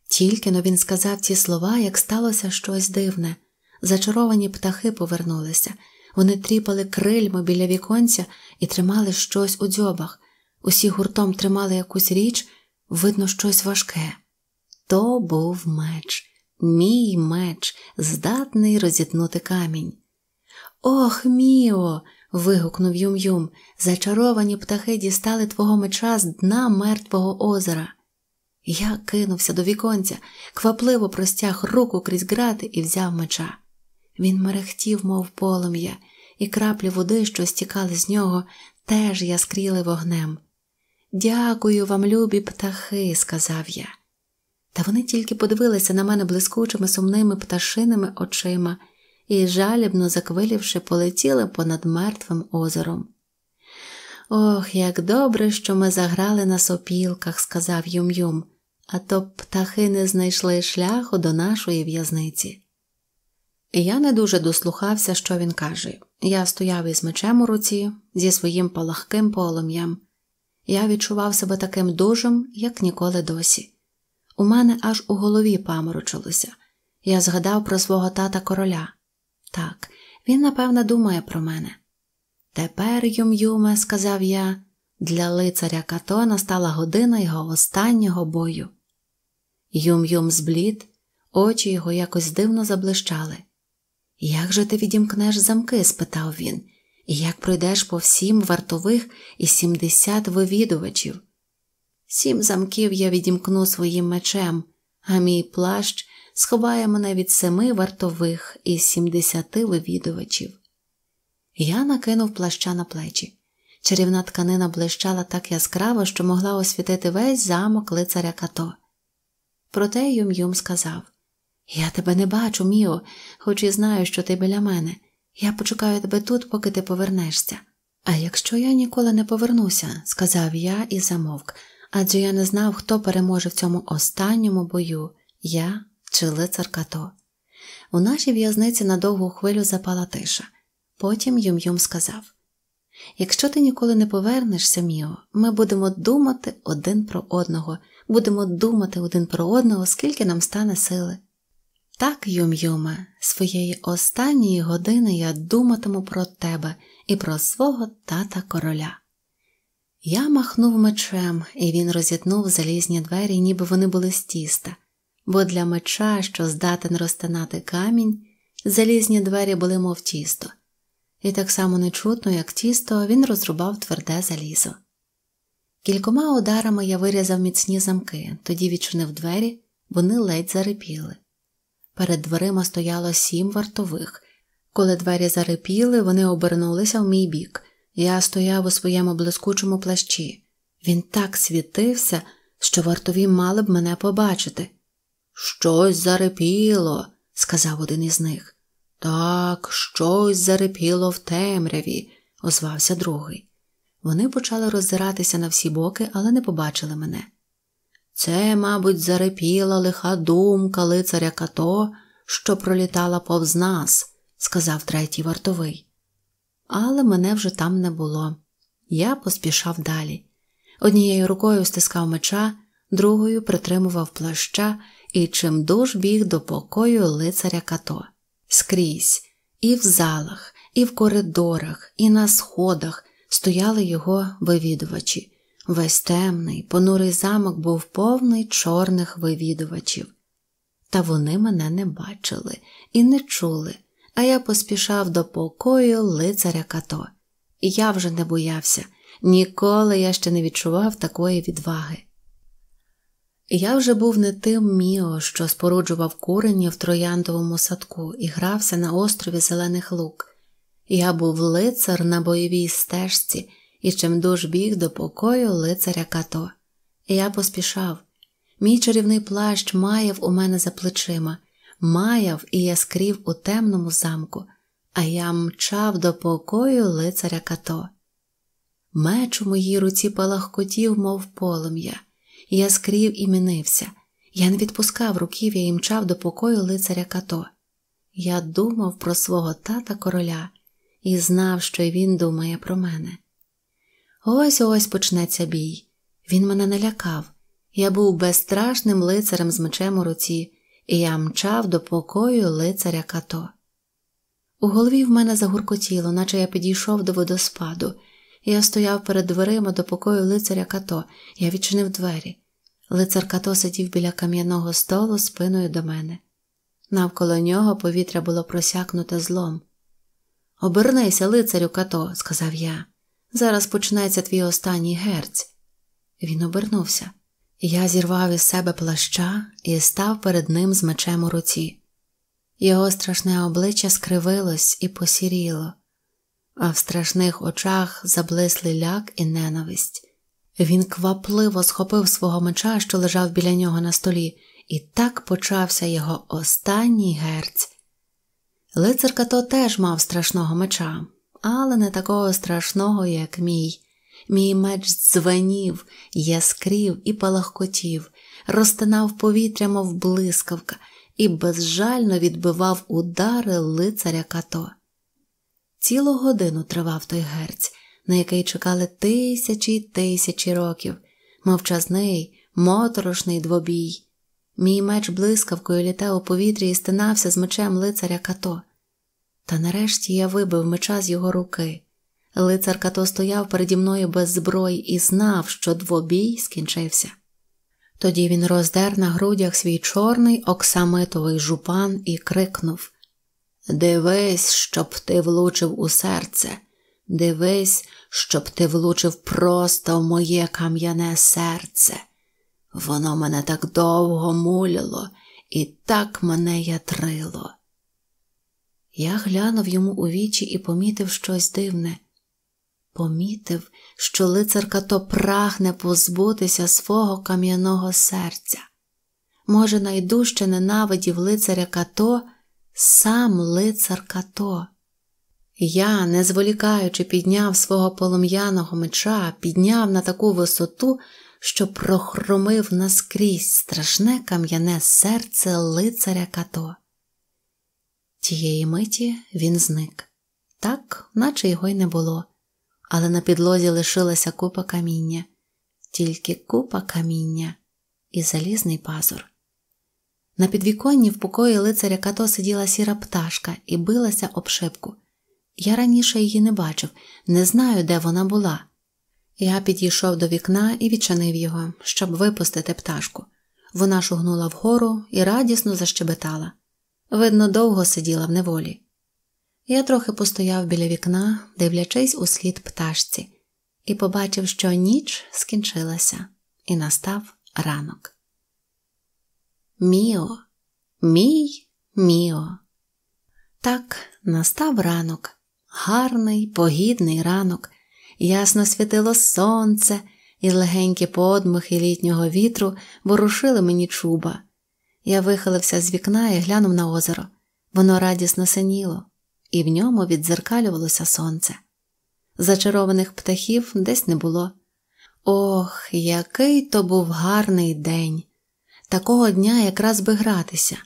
Тільки но він сказав ці слова, як сталося щось дивне. Зачаровані птахи повернулися, вони тріпали крильми біля віконця і тримали щось у дзьобах. Усі гуртом тримали якусь річ, видно, щось важке. То був меч. Мій меч здатний розітнути камінь. Ох, міо. вигукнув Юм Юм. Зачаровані птахи дістали твого меча з дна мертвого озера. Я кинувся до віконця, квапливо простяг руку крізь грати і взяв меча. Він мерехтів, мов полум'я, і краплі води, що стікали з нього, теж яскріли вогнем. Дякую вам, любі птахи, сказав я. Та вони тільки подивилися на мене блискучими сумними пташиними очима і, жалібно заквилівши, полетіли понад мертвим озером. Ох, як добре, що ми заграли на сопілках, сказав Юм Юм, а то птахи не знайшли шляху до нашої в'язниці. Я не дуже дослухався, що він каже. Я стояв із мечем у руці, зі своїм палахким полум'ям. Я відчував себе таким дужим, як ніколи досі. У мене аж у голові паморочилося. Я згадав про свого тата короля. Так, він, напевно, думає про мене. Тепер, Юм-Юме, сказав я, для лицаря като настала година його останнього бою. Юм-Юм зблід, очі його якось дивно заблищали. Як же ти відімкнеш замки? спитав він, і як пройдеш по всім вартових і сімдесят вивідувачів? Сім замків я відімкну своїм мечем, а мій плащ сховає мене від семи вартових і сімдесяти вивідувачів. Я накинув плаща на плечі. Чарівна тканина блищала так яскраво, що могла освітити весь замок лицаря като. Проте юм юм сказав Я тебе не бачу, Міо, хоч і знаю, що ти біля мене. Я почекаю тебе тут, поки ти повернешся. А якщо я ніколи не повернуся, сказав я і замовк адже я не знав, хто переможе в цьому останньому бою я чи лицар Като. У нашій в'язниці на довгу хвилю запала тиша. Потім Юм-Юм сказав: Якщо ти ніколи не повернешся, Міо, ми будемо думати один про одного, будемо думати один про одного, скільки нам стане сили. Так, Юм-Юме, своєї останньої години я думатиму про тебе і про свого тата короля. Я махнув мечем, і він розітнув залізні двері, ніби вони були з тіста, бо для меча, що здатен розтинати камінь, залізні двері були, мов тісто, і так само нечутно, як тісто, він розрубав тверде залізо. Кількома ударами я вирізав міцні замки, тоді відчинив двері, вони ледь зарипіли. Перед дверима стояло сім вартових. Коли двері зарипіли, вони обернулися в мій бік. Я стояв у своєму блискучому плащі. Він так світився, що вартові мали б мене побачити. Щось зарепіло, сказав один із них. Так, щось зарепіло в темряві, озвався другий. Вони почали роззиратися на всі боки, але не побачили мене. Це, мабуть, зарепіла лиха думка лицаря като, що пролітала повз нас, сказав третій вартовий але мене вже там не було. Я поспішав далі. Однією рукою стискав меча, другою притримував плаща і чимдуж біг до покою лицаря като скрізь, і в залах, і в коридорах, і на сходах стояли його вивідувачі. Весь темний, понурий замок був повний чорних вивідувачів. Та вони мене не бачили і не чули а я поспішав до покою лицаря като. І я вже не боявся, ніколи я ще не відчував такої відваги. Я вже був не тим міо, що споруджував курені в трояндовому садку і грався на острові Зелених Лук. Я був лицар на бойовій стежці і чимдуж біг до покою лицаря като. Я поспішав. Мій чарівний плащ маяв у мене за плечима, маяв і яскрів у темному замку, а я мчав до покою лицаря като. Меч у моїй руці палахкотів, мов полум'я, я скрів і мінився. Я не відпускав руків'я і мчав до покою лицаря като. Я думав про свого тата короля і знав, що й він думає про мене. Ось ось почнеться бій. Він мене не лякав. Я був безстрашним лицарем з мечем у руці, і я мчав до покою лицаря като. У голові в мене загуркотіло, наче я підійшов до водоспаду. Я стояв перед дверима до покою лицаря като, я відчинив двері. Лицар като сидів біля кам'яного столу спиною до мене. Навколо нього повітря було просякнуте злом. Обернися, лицарю като, сказав я. Зараз почнеться твій останній герць. Він обернувся. Я зірвав із себе плаща і став перед ним з мечем у руці. Його страшне обличчя скривилось і посіріло, а в страшних очах заблисли ляк і ненависть. Він квапливо схопив свого меча, що лежав біля нього на столі, і так почався його останній герць. Лицарка то теж мав страшного меча, але не такого страшного, як мій. Мій меч дзвенів, яскрів і палахкотів, розтинав повітря, мов блискавка, і безжально відбивав удари лицаря като. Цілу годину тривав той герць, на який чекали тисячі й тисячі років, мовчазний, моторошний двобій. Мій меч блискавкою літав у повітрі і стинався з мечем лицаря като. Та нарешті я вибив меча з його руки. Лицар като стояв переді мною без зброї і знав, що двобій скінчився. Тоді він роздер на грудях свій чорний оксамитовий жупан і крикнув Дивись, щоб ти влучив у серце, дивись, щоб ти влучив просто в моє кам'яне серце. Воно мене так довго муляло, і так мене ятрило. Я глянув йому у вічі і помітив щось дивне помітив, що лицарка то прагне позбутися свого кам'яного серця. Може, найдужче ненавидів лицаря като сам лицар като. Я, не зволікаючи, підняв свого полум'яного меча, підняв на таку висоту, що прохромив наскрізь страшне кам'яне серце лицаря като. Тієї миті він зник, так, наче його й не було але на підлозі лишилася купа каміння, тільки купа каміння і залізний пазур. На підвіконні в покої лицаря като сиділа сіра пташка і билася об шибку. Я раніше її не бачив, не знаю, де вона була. Я підійшов до вікна і відчинив його, щоб випустити пташку. Вона шугнула вгору і радісно защебетала. Видно, довго сиділа в неволі. Я трохи постояв біля вікна, дивлячись у слід пташці, і побачив, що ніч скінчилася, і настав ранок. Міо, мій міо. Так настав ранок, гарний погідний ранок, ясно світило сонце, і легенькі подмихи літнього вітру ворушили мені чуба. Я вихилився з вікна і глянув на озеро. Воно радісно синіло і в ньому відзеркалювалося сонце. Зачарованих птахів десь не було. Ох, який то був гарний день! Такого дня якраз би гратися.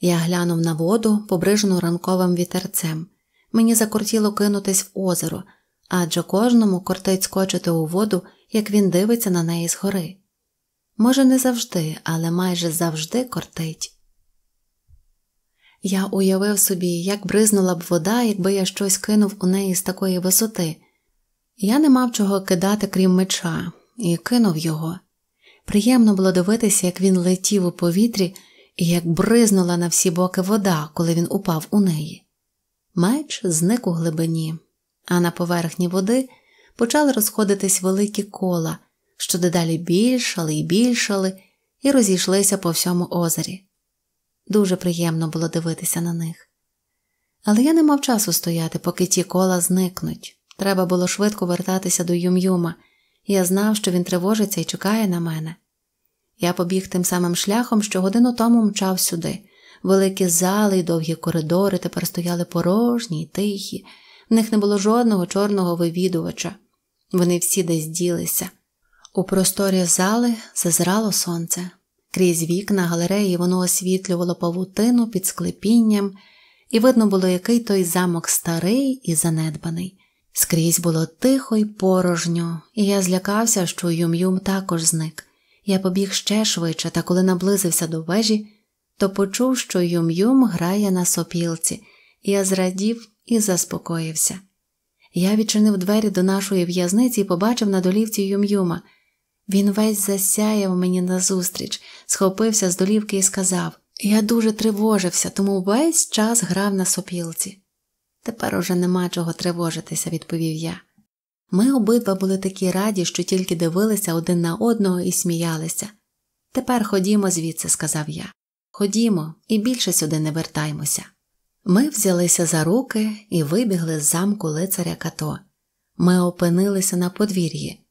Я глянув на воду, побрижену ранковим вітерцем. Мені закортіло кинутись в озеро, адже кожному кортить скочити у воду, як він дивиться на неї згори. Може, не завжди, але майже завжди кортить. Я уявив собі, як бризнула б вода, якби я щось кинув у неї з такої висоти. Я не мав чого кидати, крім меча, і кинув його. Приємно було дивитися, як він летів у повітрі і як бризнула на всі боки вода, коли він упав у неї. Меч зник у глибині, а на поверхні води почали розходитись великі кола, що дедалі більшали і більшали, і розійшлися по всьому озері. Дуже приємно було дивитися на них. Але я не мав часу стояти, поки ті кола зникнуть. Треба було швидко вертатися до Юм-Юма. я знав, що він тривожиться і чекає на мене. Я побіг тим самим шляхом, що годину тому мчав сюди. Великі зали й довгі коридори тепер стояли порожні й тихі, в них не було жодного чорного вивідувача. Вони всі десь ділися. У просторі зали зазирало сонце. Крізь вікна галереї воно освітлювало павутину під склепінням, і видно було, який той замок старий і занедбаний. Скрізь було тихо й порожньо, і я злякався, що юм-юм також зник. Я побіг ще швидше, та коли наблизився до вежі, то почув, що юм-юм грає на сопілці, і я зрадів і заспокоївся. Я відчинив двері до нашої в'язниці і побачив на долівці юм-юма – він весь засяяв мені назустріч, схопився з долівки і сказав Я дуже тривожився, тому весь час грав на сопілці. Тепер уже нема чого тривожитися, відповів я. Ми обидва були такі раді, що тільки дивилися один на одного і сміялися. Тепер ходімо звідси, сказав я. Ходімо і більше сюди не вертаймося. Ми взялися за руки і вибігли з замку лицаря като. Ми опинилися на подвір'ї.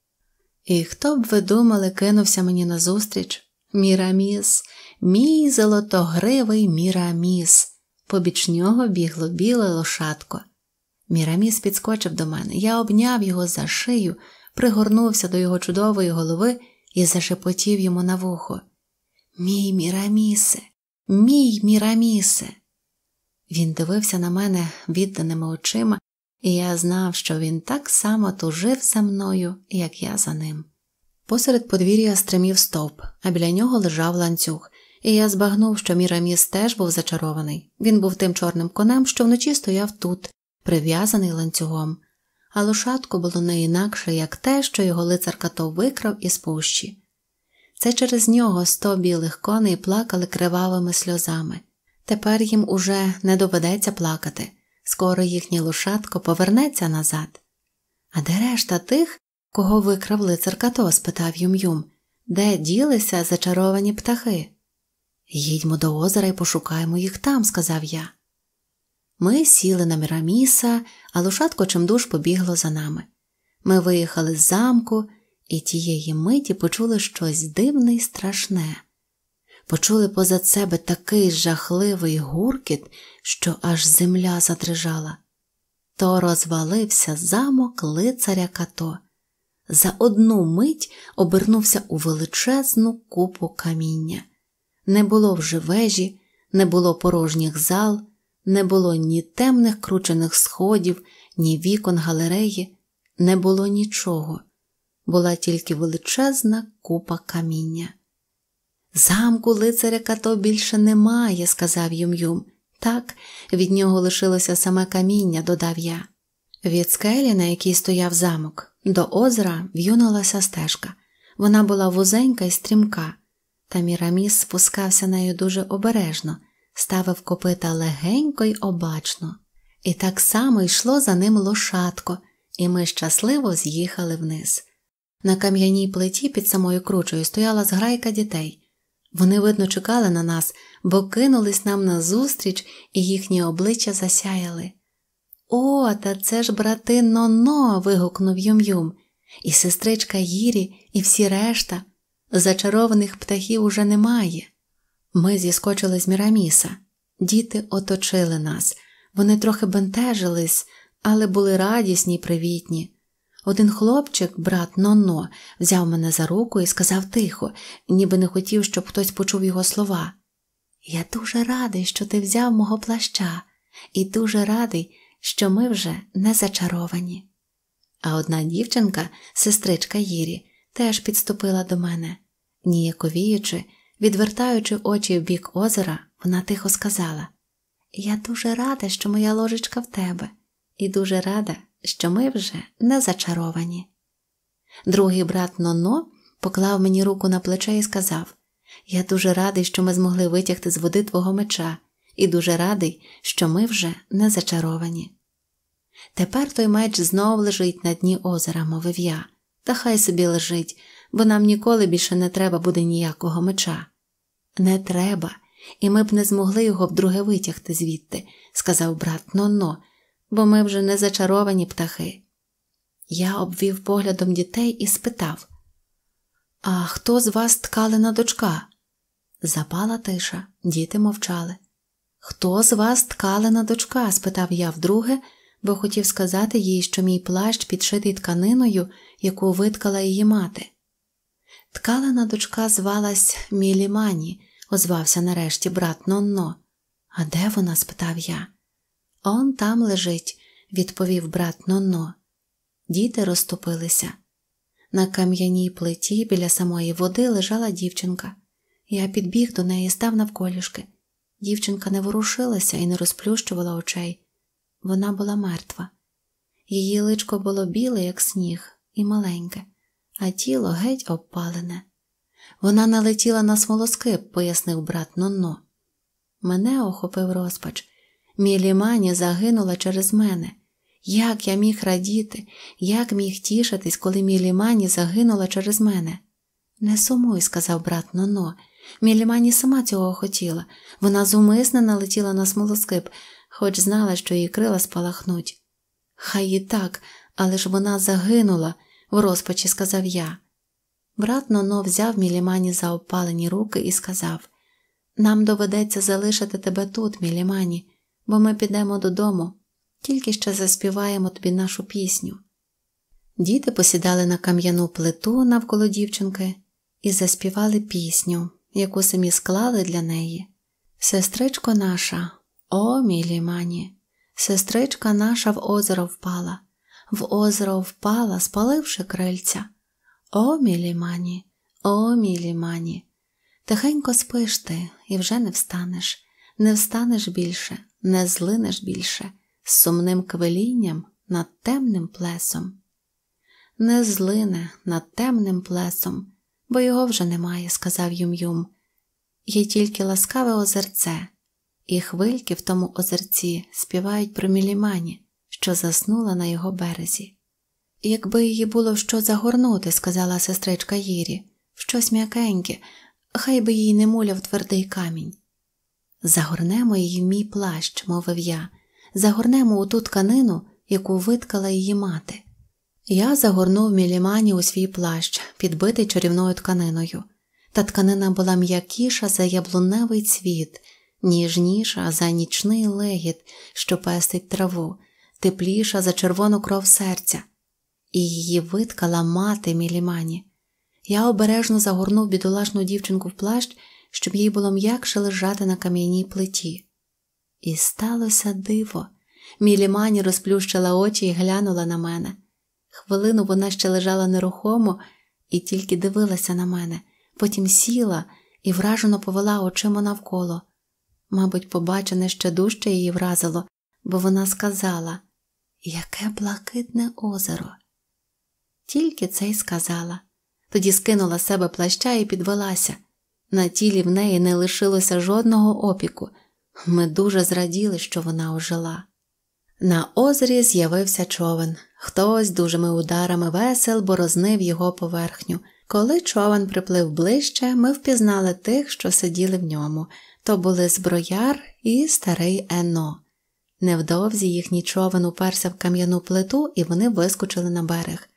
І хто б ви думали, кинувся мені назустріч? Міраміс, мій золотогривий міраміс. Побіч нього бігло біле лошадко. Міраміс підскочив до мене, я обняв його за шию, пригорнувся до його чудової голови і зашепотів йому на вухо. Мій мірамісе, мій мірамісе. Він дивився на мене відданими очима і я знав, що він так само тужив за мною, як я за ним. Посеред подвір'я стримів стовп, а біля нього лежав ланцюг, і я збагнув, що Міраміс теж був зачарований. Він був тим чорним конем, що вночі стояв тут, прив'язаний ланцюгом, а лошадку було не інакше, як те, що його лицар като викрав із пущі. Це через нього сто білих коней плакали кривавими сльозами. Тепер їм уже не доведеться плакати скоро їхнє лошадко повернеться назад. А де решта тих, кого викрав лицар като? спитав Юм Юм, де ділися зачаровані птахи? Їдьмо до озера і пошукаємо їх там, сказав я. Ми сіли на Міраміса, а лошадко чимдуж побігло за нами. Ми виїхали з замку і тієї миті почули щось дивне й страшне почули позад себе такий жахливий гуркіт, що аж земля задрижала. То розвалився замок лицаря като. За одну мить обернувся у величезну купу каміння. Не було вже вежі, не було порожніх зал, не було ні темних кручених сходів, ні вікон галереї, не було нічого, була тільки величезна купа каміння. Замку лицаря като більше немає, сказав Юм-Юм. Так, від нього лишилося саме каміння, додав я. Від скелі, на якій стояв замок, до озера в'юнулася стежка. Вона була вузенька і стрімка, та Міраміс спускався нею дуже обережно, ставив копита легенько й обачно. І так само йшло за ним лошадко, і ми щасливо з'їхали вниз. На кам'яній плиті під самою кручею стояла зграйка дітей. Вони, видно, чекали на нас, бо кинулись нам назустріч, і їхні обличчя засяяли. О, та це ж брати Ноно. вигукнув Юм-Юм. І сестричка Гірі, і всі решта. Зачарованих птахів уже немає. Ми зіскочили з Міраміса. Діти оточили нас. Вони трохи бентежились, але були радісні й привітні. Один хлопчик, брат Ноно, взяв мене за руку і сказав тихо, ніби не хотів, щоб хтось почув його слова. Я дуже радий, що ти взяв мого плаща, і дуже радий, що ми вже не зачаровані. А одна дівчинка, сестричка Їрі, теж підступила до мене. Ніяковіючи, відвертаючи очі в бік озера, вона тихо сказала Я дуже рада, що моя ложечка в тебе, і дуже рада, що ми вже не зачаровані. Другий брат Ноно поклав мені руку на плече і сказав Я дуже радий, що ми змогли витягти з води твого меча, і дуже радий, що ми вже не зачаровані. Тепер той меч знов лежить на дні озера, мовив я, та хай собі лежить, бо нам ніколи більше не треба буде ніякого меча. Не треба, і ми б не змогли його вдруге витягти звідти, сказав брат Ноно, бо ми вже не зачаровані птахи. Я обвів поглядом дітей і спитав А хто з вас ткалена дочка? Запала тиша, діти мовчали. Хто з вас ткалена дочка? спитав я вдруге, бо хотів сказати їй, що мій плащ підшитий тканиною, яку виткала її мати. Ткалена дочка звалась Мілімані, озвався нарешті брат Нонно. А де вона? спитав я. Он там лежить, відповів брат Нонно. Діти розступилися. На кам'яній плиті біля самої води лежала дівчинка. Я підбіг до неї, став навколішки. Дівчинка не ворушилася і не розплющувала очей. Вона була мертва. Її личко було біле, як сніг, і маленьке, а тіло геть обпалене. Вона налетіла на смолоскип, пояснив брат Нонно. Мене охопив розпач. Мілімані загинула через мене. Як я міг радіти, як міг тішитись, коли Мілімані загинула через мене? Не сумуй, сказав брат Ноно. Мілімані сама цього хотіла. Вона зумисне налетіла на смолоскип, хоч знала, що її крила спалахнуть. Хай і так, але ж вона загинула, в розпачі сказав я. Брат Ноно взяв Мілімані за опалені руки і сказав: Нам доведеться залишити тебе тут, Мілімані бо ми підемо додому, тільки ще заспіваємо тобі нашу пісню. Діти посідали на кам'яну плиту навколо дівчинки і заспівали пісню, яку самі склали для неї. Сестричко наша, о мій лімані, сестричка наша в озеро впала, в озеро впала, спаливши крильця. О мій лімані, о мій лімані, тихенько спиш ти і вже не встанеш, не встанеш більше не злинеш більше з сумним квелінням над темним плесом. Не злине над темним плесом, бо його вже немає, сказав Юм Юм. Є тільки ласкаве озерце, і хвильки в тому озерці співають про мілімані, що заснула на його березі. Якби її було в що загорнути, сказала сестричка Їрі, в щось м'якеньке, хай би їй не муляв твердий камінь. Загорнемо її в мій плащ, мовив я, загорнемо у ту тканину, яку виткала її мати. Я загорнув мілімані у свій плащ, підбитий чарівною тканиною, та тканина була м'якіша за яблуневий цвіт, ніжніша за нічний легіт, що пестить траву, тепліша за червону кров серця, і її виткала мати мілімані. Я обережно загорнув бідолашну дівчинку в плащ щоб їй було м'якше лежати на кам'яній плиті. І сталося диво. Мілімані розплющила очі і глянула на мене. Хвилину вона ще лежала нерухомо і тільки дивилася на мене, потім сіла і вражено повела очима навколо. Мабуть, побачене ще дужче її вразило, бо вона сказала Яке блакитне озеро. Тільки це й сказала. Тоді скинула себе плаща і підвелася. На тілі в неї не лишилося жодного опіку. Ми дуже зраділи, що вона ожила. На озері з'явився човен. Хтось дужими ударами весел борознив його поверхню. Коли човен приплив ближче, ми впізнали тих, що сиділи в ньому. То були зброяр і старий Ено. Невдовзі їхній човен уперся в кам'яну плиту, і вони вискочили на берег.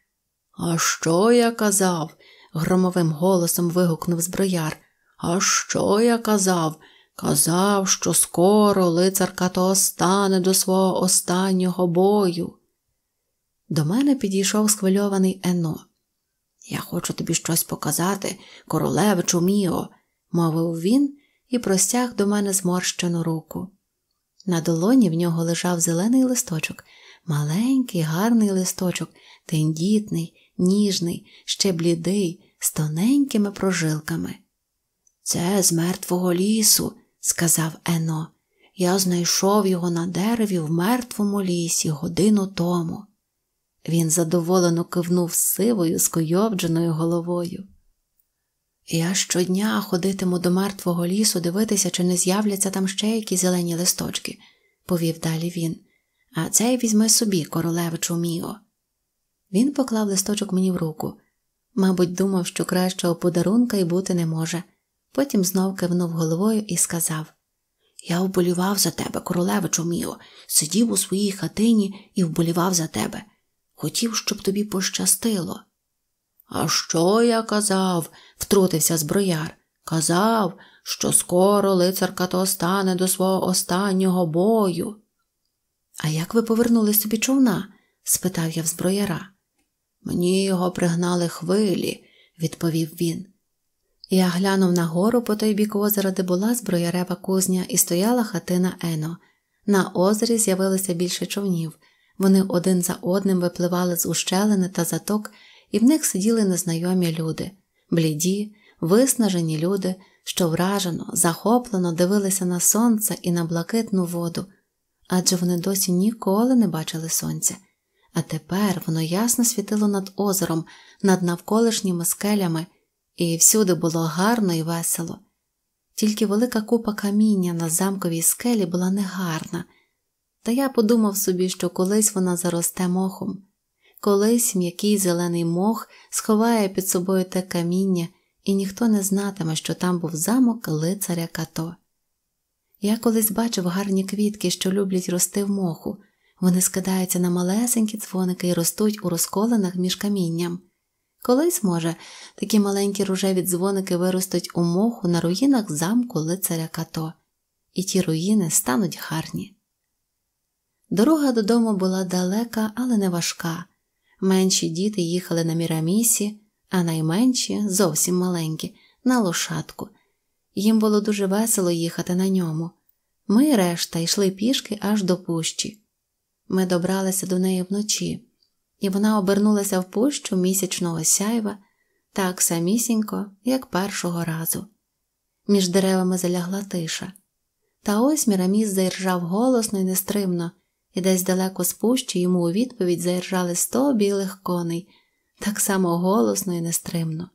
А що я казав? громовим голосом вигукнув зброяр. А що я казав? Казав, що скоро лицарка то остане до свого останнього бою. До мене підійшов схвильований Ено. Я хочу тобі щось показати, королевичу міо, мовив він і простяг до мене зморщену руку. На долоні в нього лежав зелений листочок, маленький, гарний листочок, тендітний, ніжний, ще блідий, з тоненькими прожилками. Це з мертвого лісу, сказав Ено. Я знайшов його на дереві в мертвому лісі годину тому. Він задоволено кивнув сивою, скуйовдженою головою. Я щодня ходитиму до мертвого лісу дивитися, чи не з'являться там ще які зелені листочки, повів далі він, а цей візьми собі, королевичу Міо. Він поклав листочок мені в руку, мабуть, думав, що кращого подарунка й бути не може. Потім знов кивнув головою і сказав Я вболівав за тебе, королевичу міо, сидів у своїй хатині і вболівав за тебе. Хотів, щоб тобі пощастило. А що я казав? втрутився зброяр. Казав, що скоро лицарка то стане до свого останнього бою. А як ви повернули собі човна? спитав я в зброяра. Мені його пригнали хвилі, відповів він. Я глянув на гору по той бік озера, де була зброярева кузня, і стояла хатина Ено. На озері з'явилося більше човнів. Вони один за одним випливали з ущелини та заток, і в них сиділи незнайомі люди, бліді, виснажені люди, що вражено, захоплено дивилися на сонце і на блакитну воду, адже вони досі ніколи не бачили сонця. А тепер воно ясно світило над озером, над навколишніми скелями і всюди було гарно і весело, тільки велика купа каміння на замковій скелі була негарна, та я подумав собі, що колись вона заросте мохом, колись м'який зелений мох сховає під собою те каміння, і ніхто не знатиме, що там був замок лицаря като. Я колись бачив гарні квітки, що люблять рости в моху, вони скидаються на малесенькі дзвоники і ростуть у розколинах між камінням. Колись, може, такі маленькі рожеві дзвоники виростуть у моху на руїнах замку лицаря като, і ті руїни стануть гарні. Дорога додому була далека, але не важка. Менші діти їхали на мірамісі, а найменші, зовсім маленькі, на лошадку. Їм було дуже весело їхати на ньому. Ми, решта, йшли пішки аж до пущі. Ми добралися до неї вночі і вона обернулася в пущу місячного сяйва так самісінько, як першого разу. Між деревами залягла тиша. Та ось Міраміс заіржав голосно і нестримно, і десь далеко з пущі йому у відповідь заіржали сто білих коней, так само голосно і нестримно.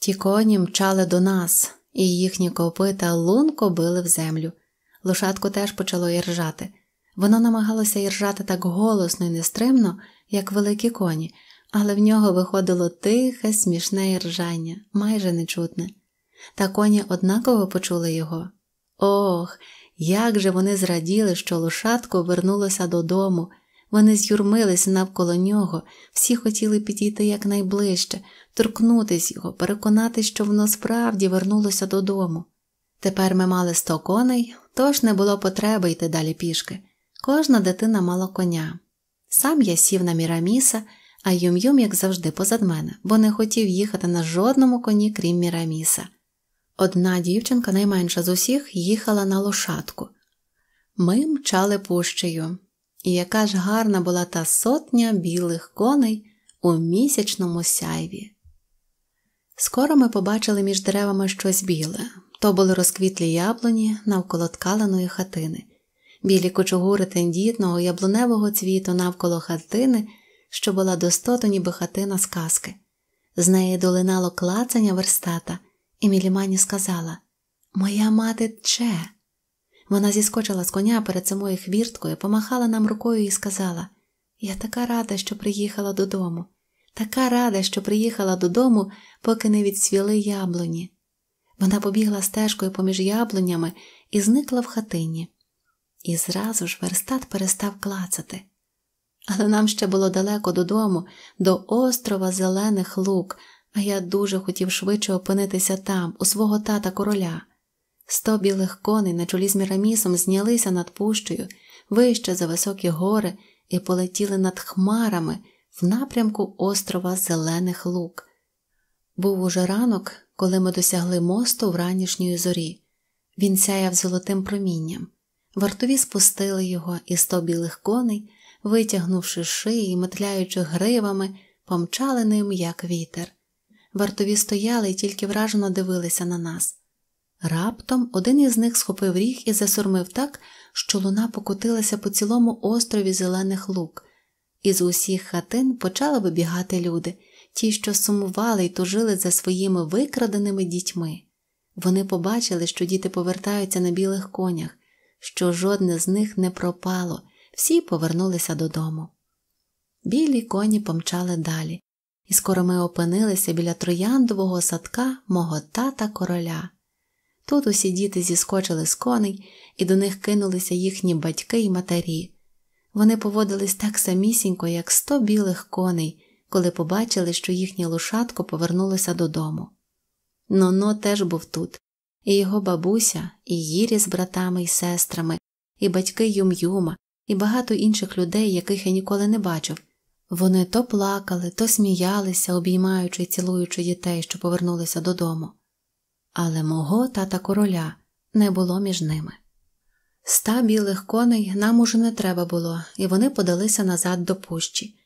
Ті коні мчали до нас, і їхні копита лунко били в землю. Лошадку теж почало іржати. Воно намагалося іржати так голосно і нестримно, як великі коні, але в нього виходило тихе, смішне ржання, майже нечутне. Та коні однаково почули його. Ох, як же вони зраділи, що лошадко вернулося додому. Вони з'юрмилися навколо нього, всі хотіли підійти якнайближче, торкнутись його, переконатись, що воно справді вернулося додому. Тепер ми мали сто коней, тож не було потреби йти далі пішки. Кожна дитина мала коня. Сам я сів на Міраміса, а Юм-Юм, як завжди, позад мене, бо не хотів їхати на жодному коні, крім Міраміса. Одна дівчинка, найменша з усіх, їхала на лошадку. Ми мчали пущею, і яка ж гарна була та сотня білих коней у місячному сяйві. Скоро ми побачили між деревами щось біле то були розквітлі яблуні навколо ткаленої хатини білі кучугури тендітного яблуневого цвіту навколо хатини, що була достоту, ніби хатина з казки. З неї долинало клацання верстата, і Мілімані сказала Моя мати тче. Вона зіскочила з коня перед самою хвірткою, помахала нам рукою і сказала Я така рада, що приїхала додому, така рада, що приїхала додому, поки не відсвіли яблуні. Вона побігла стежкою поміж яблунями і зникла в хатині і зразу ж верстат перестав клацати. Але нам ще було далеко додому, до острова Зелених Лук, а я дуже хотів швидше опинитися там, у свого тата короля. Сто білих коней на чолі з мірамісом знялися над пущею, вище за високі гори, і полетіли над хмарами в напрямку острова Зелених Лук. Був уже ранок, коли ми досягли мосту в ранішньої зорі. Він сяяв золотим промінням. Вартові спустили його і сто білих коней, витягнувши шиї, і метляючи гривами, помчали ним, як вітер. Вартові стояли і тільки вражено дивилися на нас. Раптом один із них схопив ріг і засурмив так, що луна покотилася по цілому острові зелених лук, із усіх хатин почали вибігати люди, ті, що сумували і тужили за своїми викраденими дітьми. Вони побачили, що діти повертаються на білих конях що жодне з них не пропало, всі повернулися додому. Білі коні помчали далі, і скоро ми опинилися біля трояндового садка мого тата короля. Тут усі діти зіскочили з коней, і до них кинулися їхні батьки й матері. Вони поводились так самісінько, як сто білих коней, коли побачили, що їхнє лошадко повернулося додому. Ноно теж був тут, і його бабуся, і Їрі з братами і сестрами, і батьки Юм-Юма, і багато інших людей, яких я ніколи не бачив. Вони то плакали, то сміялися, обіймаючи і цілуючи дітей, що повернулися додому. Але мого тата короля не було між ними. Ста білих коней нам уже не треба було, і вони подалися назад до пущі.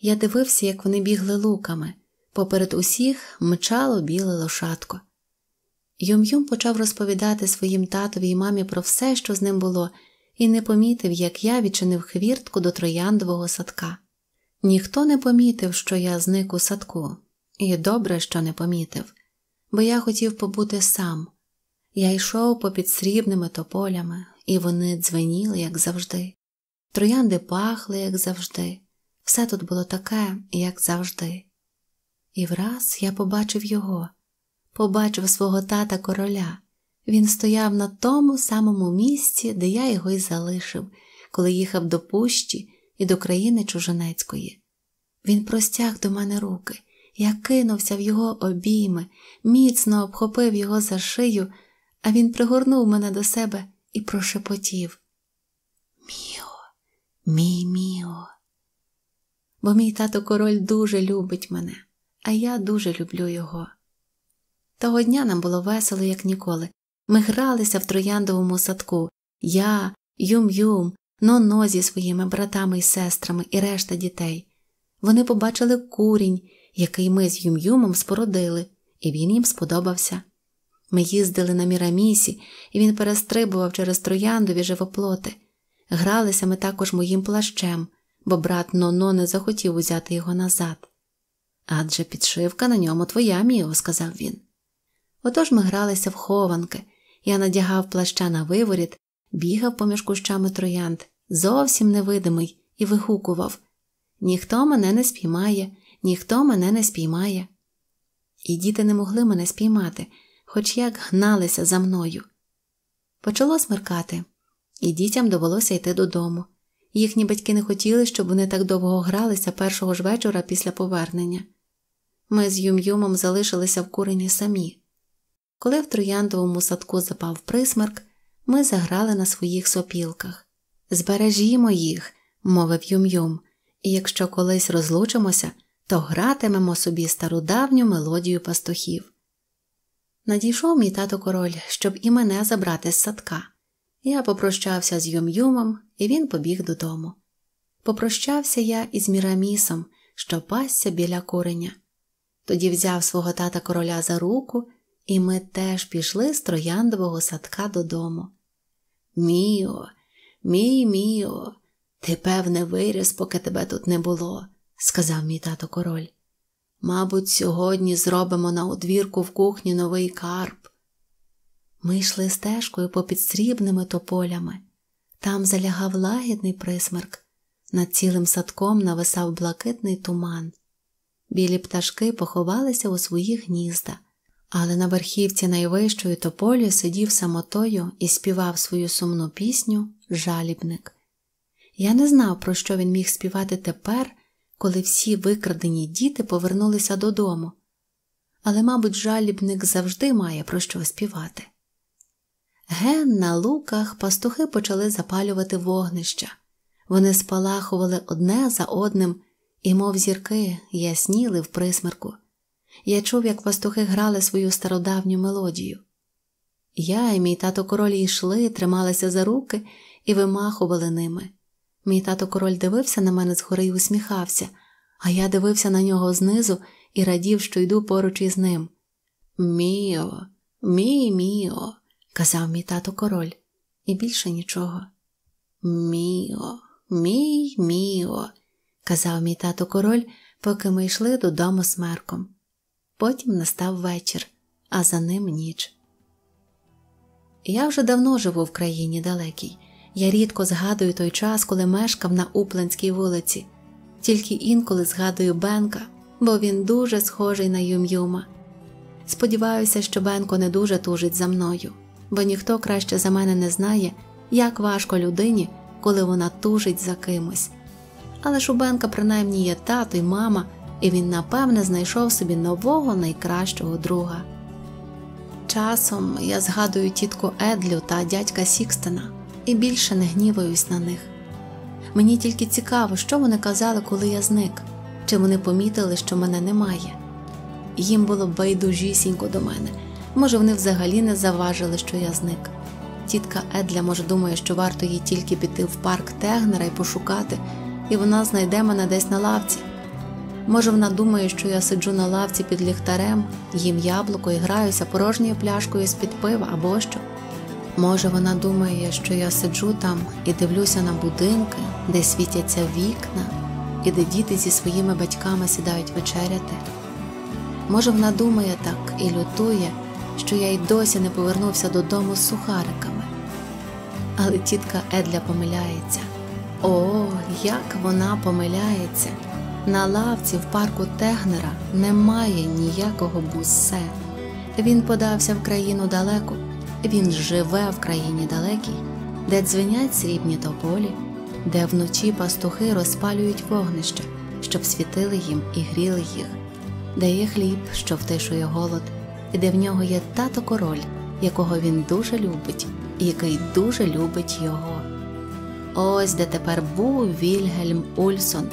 Я дивився, як вони бігли луками. Поперед усіх мчало біле лошадко. Юм Юм почав розповідати своїм татові і мамі про все, що з ним було, і не помітив, як я відчинив хвіртку до трояндового садка. Ніхто не помітив, що я зник у садку, і добре, що не помітив, бо я хотів побути сам. Я йшов попід срібними тополями, і вони дзвеніли, як завжди. Троянди пахли, як завжди, все тут було таке, як завжди. І враз я побачив його побачив свого тата короля. Він стояв на тому самому місці, де я його й залишив, коли їхав до Пущі і до країни Чужинецької. Він простяг до мене руки, я кинувся в його обійми, міцно обхопив його за шию, а він пригорнув мене до себе і прошепотів. Міо, мій міо. Бо мій тато король дуже любить мене, а я дуже люблю його. Того дня нам було весело, як ніколи. Ми гралися в трояндовому садку я, Юм-Юм, Ноно зі своїми братами і сестрами і решта дітей. Вони побачили курінь, який ми з Юм-Юмом спородили, і він їм сподобався. Ми їздили на мірамісі, і він перестрибував через трояндові живоплоти. Гралися ми також моїм плащем, бо брат Ноно не захотів узяти його назад. Адже підшивка на ньому твоя, Міо, сказав він. Отож ми гралися в хованки, я надягав плаща на виворіт, бігав поміж кущами троянд, зовсім невидимий, і вигукував Ніхто мене не спіймає, ніхто мене не спіймає. І діти не могли мене спіймати, хоч як гналися за мною. Почало смеркати, і дітям довелося йти додому. Їхні батьки не хотіли, щоб вони так довго гралися першого ж вечора після повернення. Ми з Юм-Юмом залишилися в курені самі. Коли в трояндовому садку запав присмерк, ми заграли на своїх сопілках. Збережімо їх, мовив Юм-Юм, і якщо колись розлучимося, то гратимемо собі стародавню мелодію пастухів. Надійшов мій тато король, щоб і мене забрати з садка. Я попрощався з Юм-Юмом, і він побіг додому. Попрощався я із Мірамісом, що пасся біля куреня. Тоді взяв свого тата короля за руку і ми теж пішли з трояндового садка додому. Міо, мій міо, ти, певне, виріс, поки тебе тут не було, сказав мій тато король. Мабуть, сьогодні зробимо на одвірку в кухні новий карп. Ми йшли стежкою попід срібними тополями. Там залягав лагідний присмерк, над цілим садком нависав блакитний туман. Білі пташки поховалися у свої гнізда але на верхівці найвищої тополі сидів самотою і співав свою сумну пісню жалібник. Я не знав, про що він міг співати тепер, коли всі викрадені діти повернулися додому. Але, мабуть, жалібник завжди має про що співати. Ген на луках пастухи почали запалювати вогнища. Вони спалахували одне за одним і, мов зірки, ясніли в присмерку. Я чув, як пастухи грали свою стародавню мелодію. Я і мій тато король йшли, трималися за руки і вимахували ними. Мій тато король дивився на мене згори і усміхався, а я дивився на нього знизу і радів, що йду поруч із ним. Міо, мій міо, казав мій тато король, і більше нічого. Міо, мій міо, казав мій тато король, поки ми йшли додому смерком. Потім настав вечір, а за ним ніч. Я вже давно живу в країні далекій. Я рідко згадую той час, коли мешкав на Упленській вулиці, тільки інколи згадую Бенка, бо він дуже схожий на Юм-Юма. Сподіваюся, що Бенко не дуже тужить за мною, бо ніхто краще за мене не знає, як важко людині, коли вона тужить за кимось. Але ж у Бенка принаймні є тато і мама, і він, напевне, знайшов собі нового найкращого друга. Часом я згадую тітку Едлю та дядька Сікстена і більше не гніваюсь на них. Мені тільки цікаво, що вони казали, коли я зник, чи вони помітили, що мене немає. Їм було байдужісінько до мене, може, вони взагалі не заважили, що я зник. Тітка Едля, може, думає, що варто їй тільки піти в парк Тегнера і пошукати, і вона знайде мене десь на лавці. Може, вона думає, що я сиджу на лавці під ліхтарем, їм яблуко і граюся порожньою пляшкою з під пива або що. Може, вона думає, що я сиджу там і дивлюся на будинки, де світяться вікна, і де діти зі своїми батьками сідають вечеряти. Може, вона думає так і лютує, що я й досі не повернувся додому з сухариками. Але тітка Едля помиляється. О, як вона помиляється! На лавці в парку Тегнера немає ніякого бусе. Він подався в країну далеку, він живе в країні далекій, де дзвенять срібні тополі, де вночі пастухи розпалюють вогнище, щоб світили їм і гріли їх, де є хліб, що втишує голод, і де в нього є тато король, якого він дуже любить, і який дуже любить його. Ось де тепер був Вільгельм Ульсон.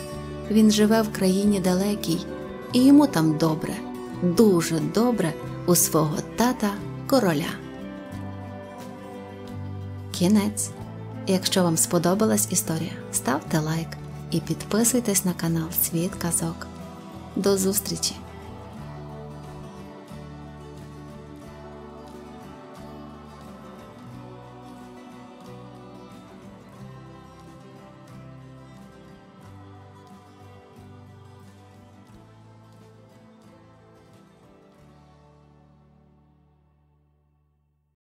Він живе в країні далекій, і йому там добре, дуже добре у свого тата короля. Кінець. Якщо вам сподобалась історія, ставте лайк і підписуйтесь на канал Світ Казок. До зустрічі!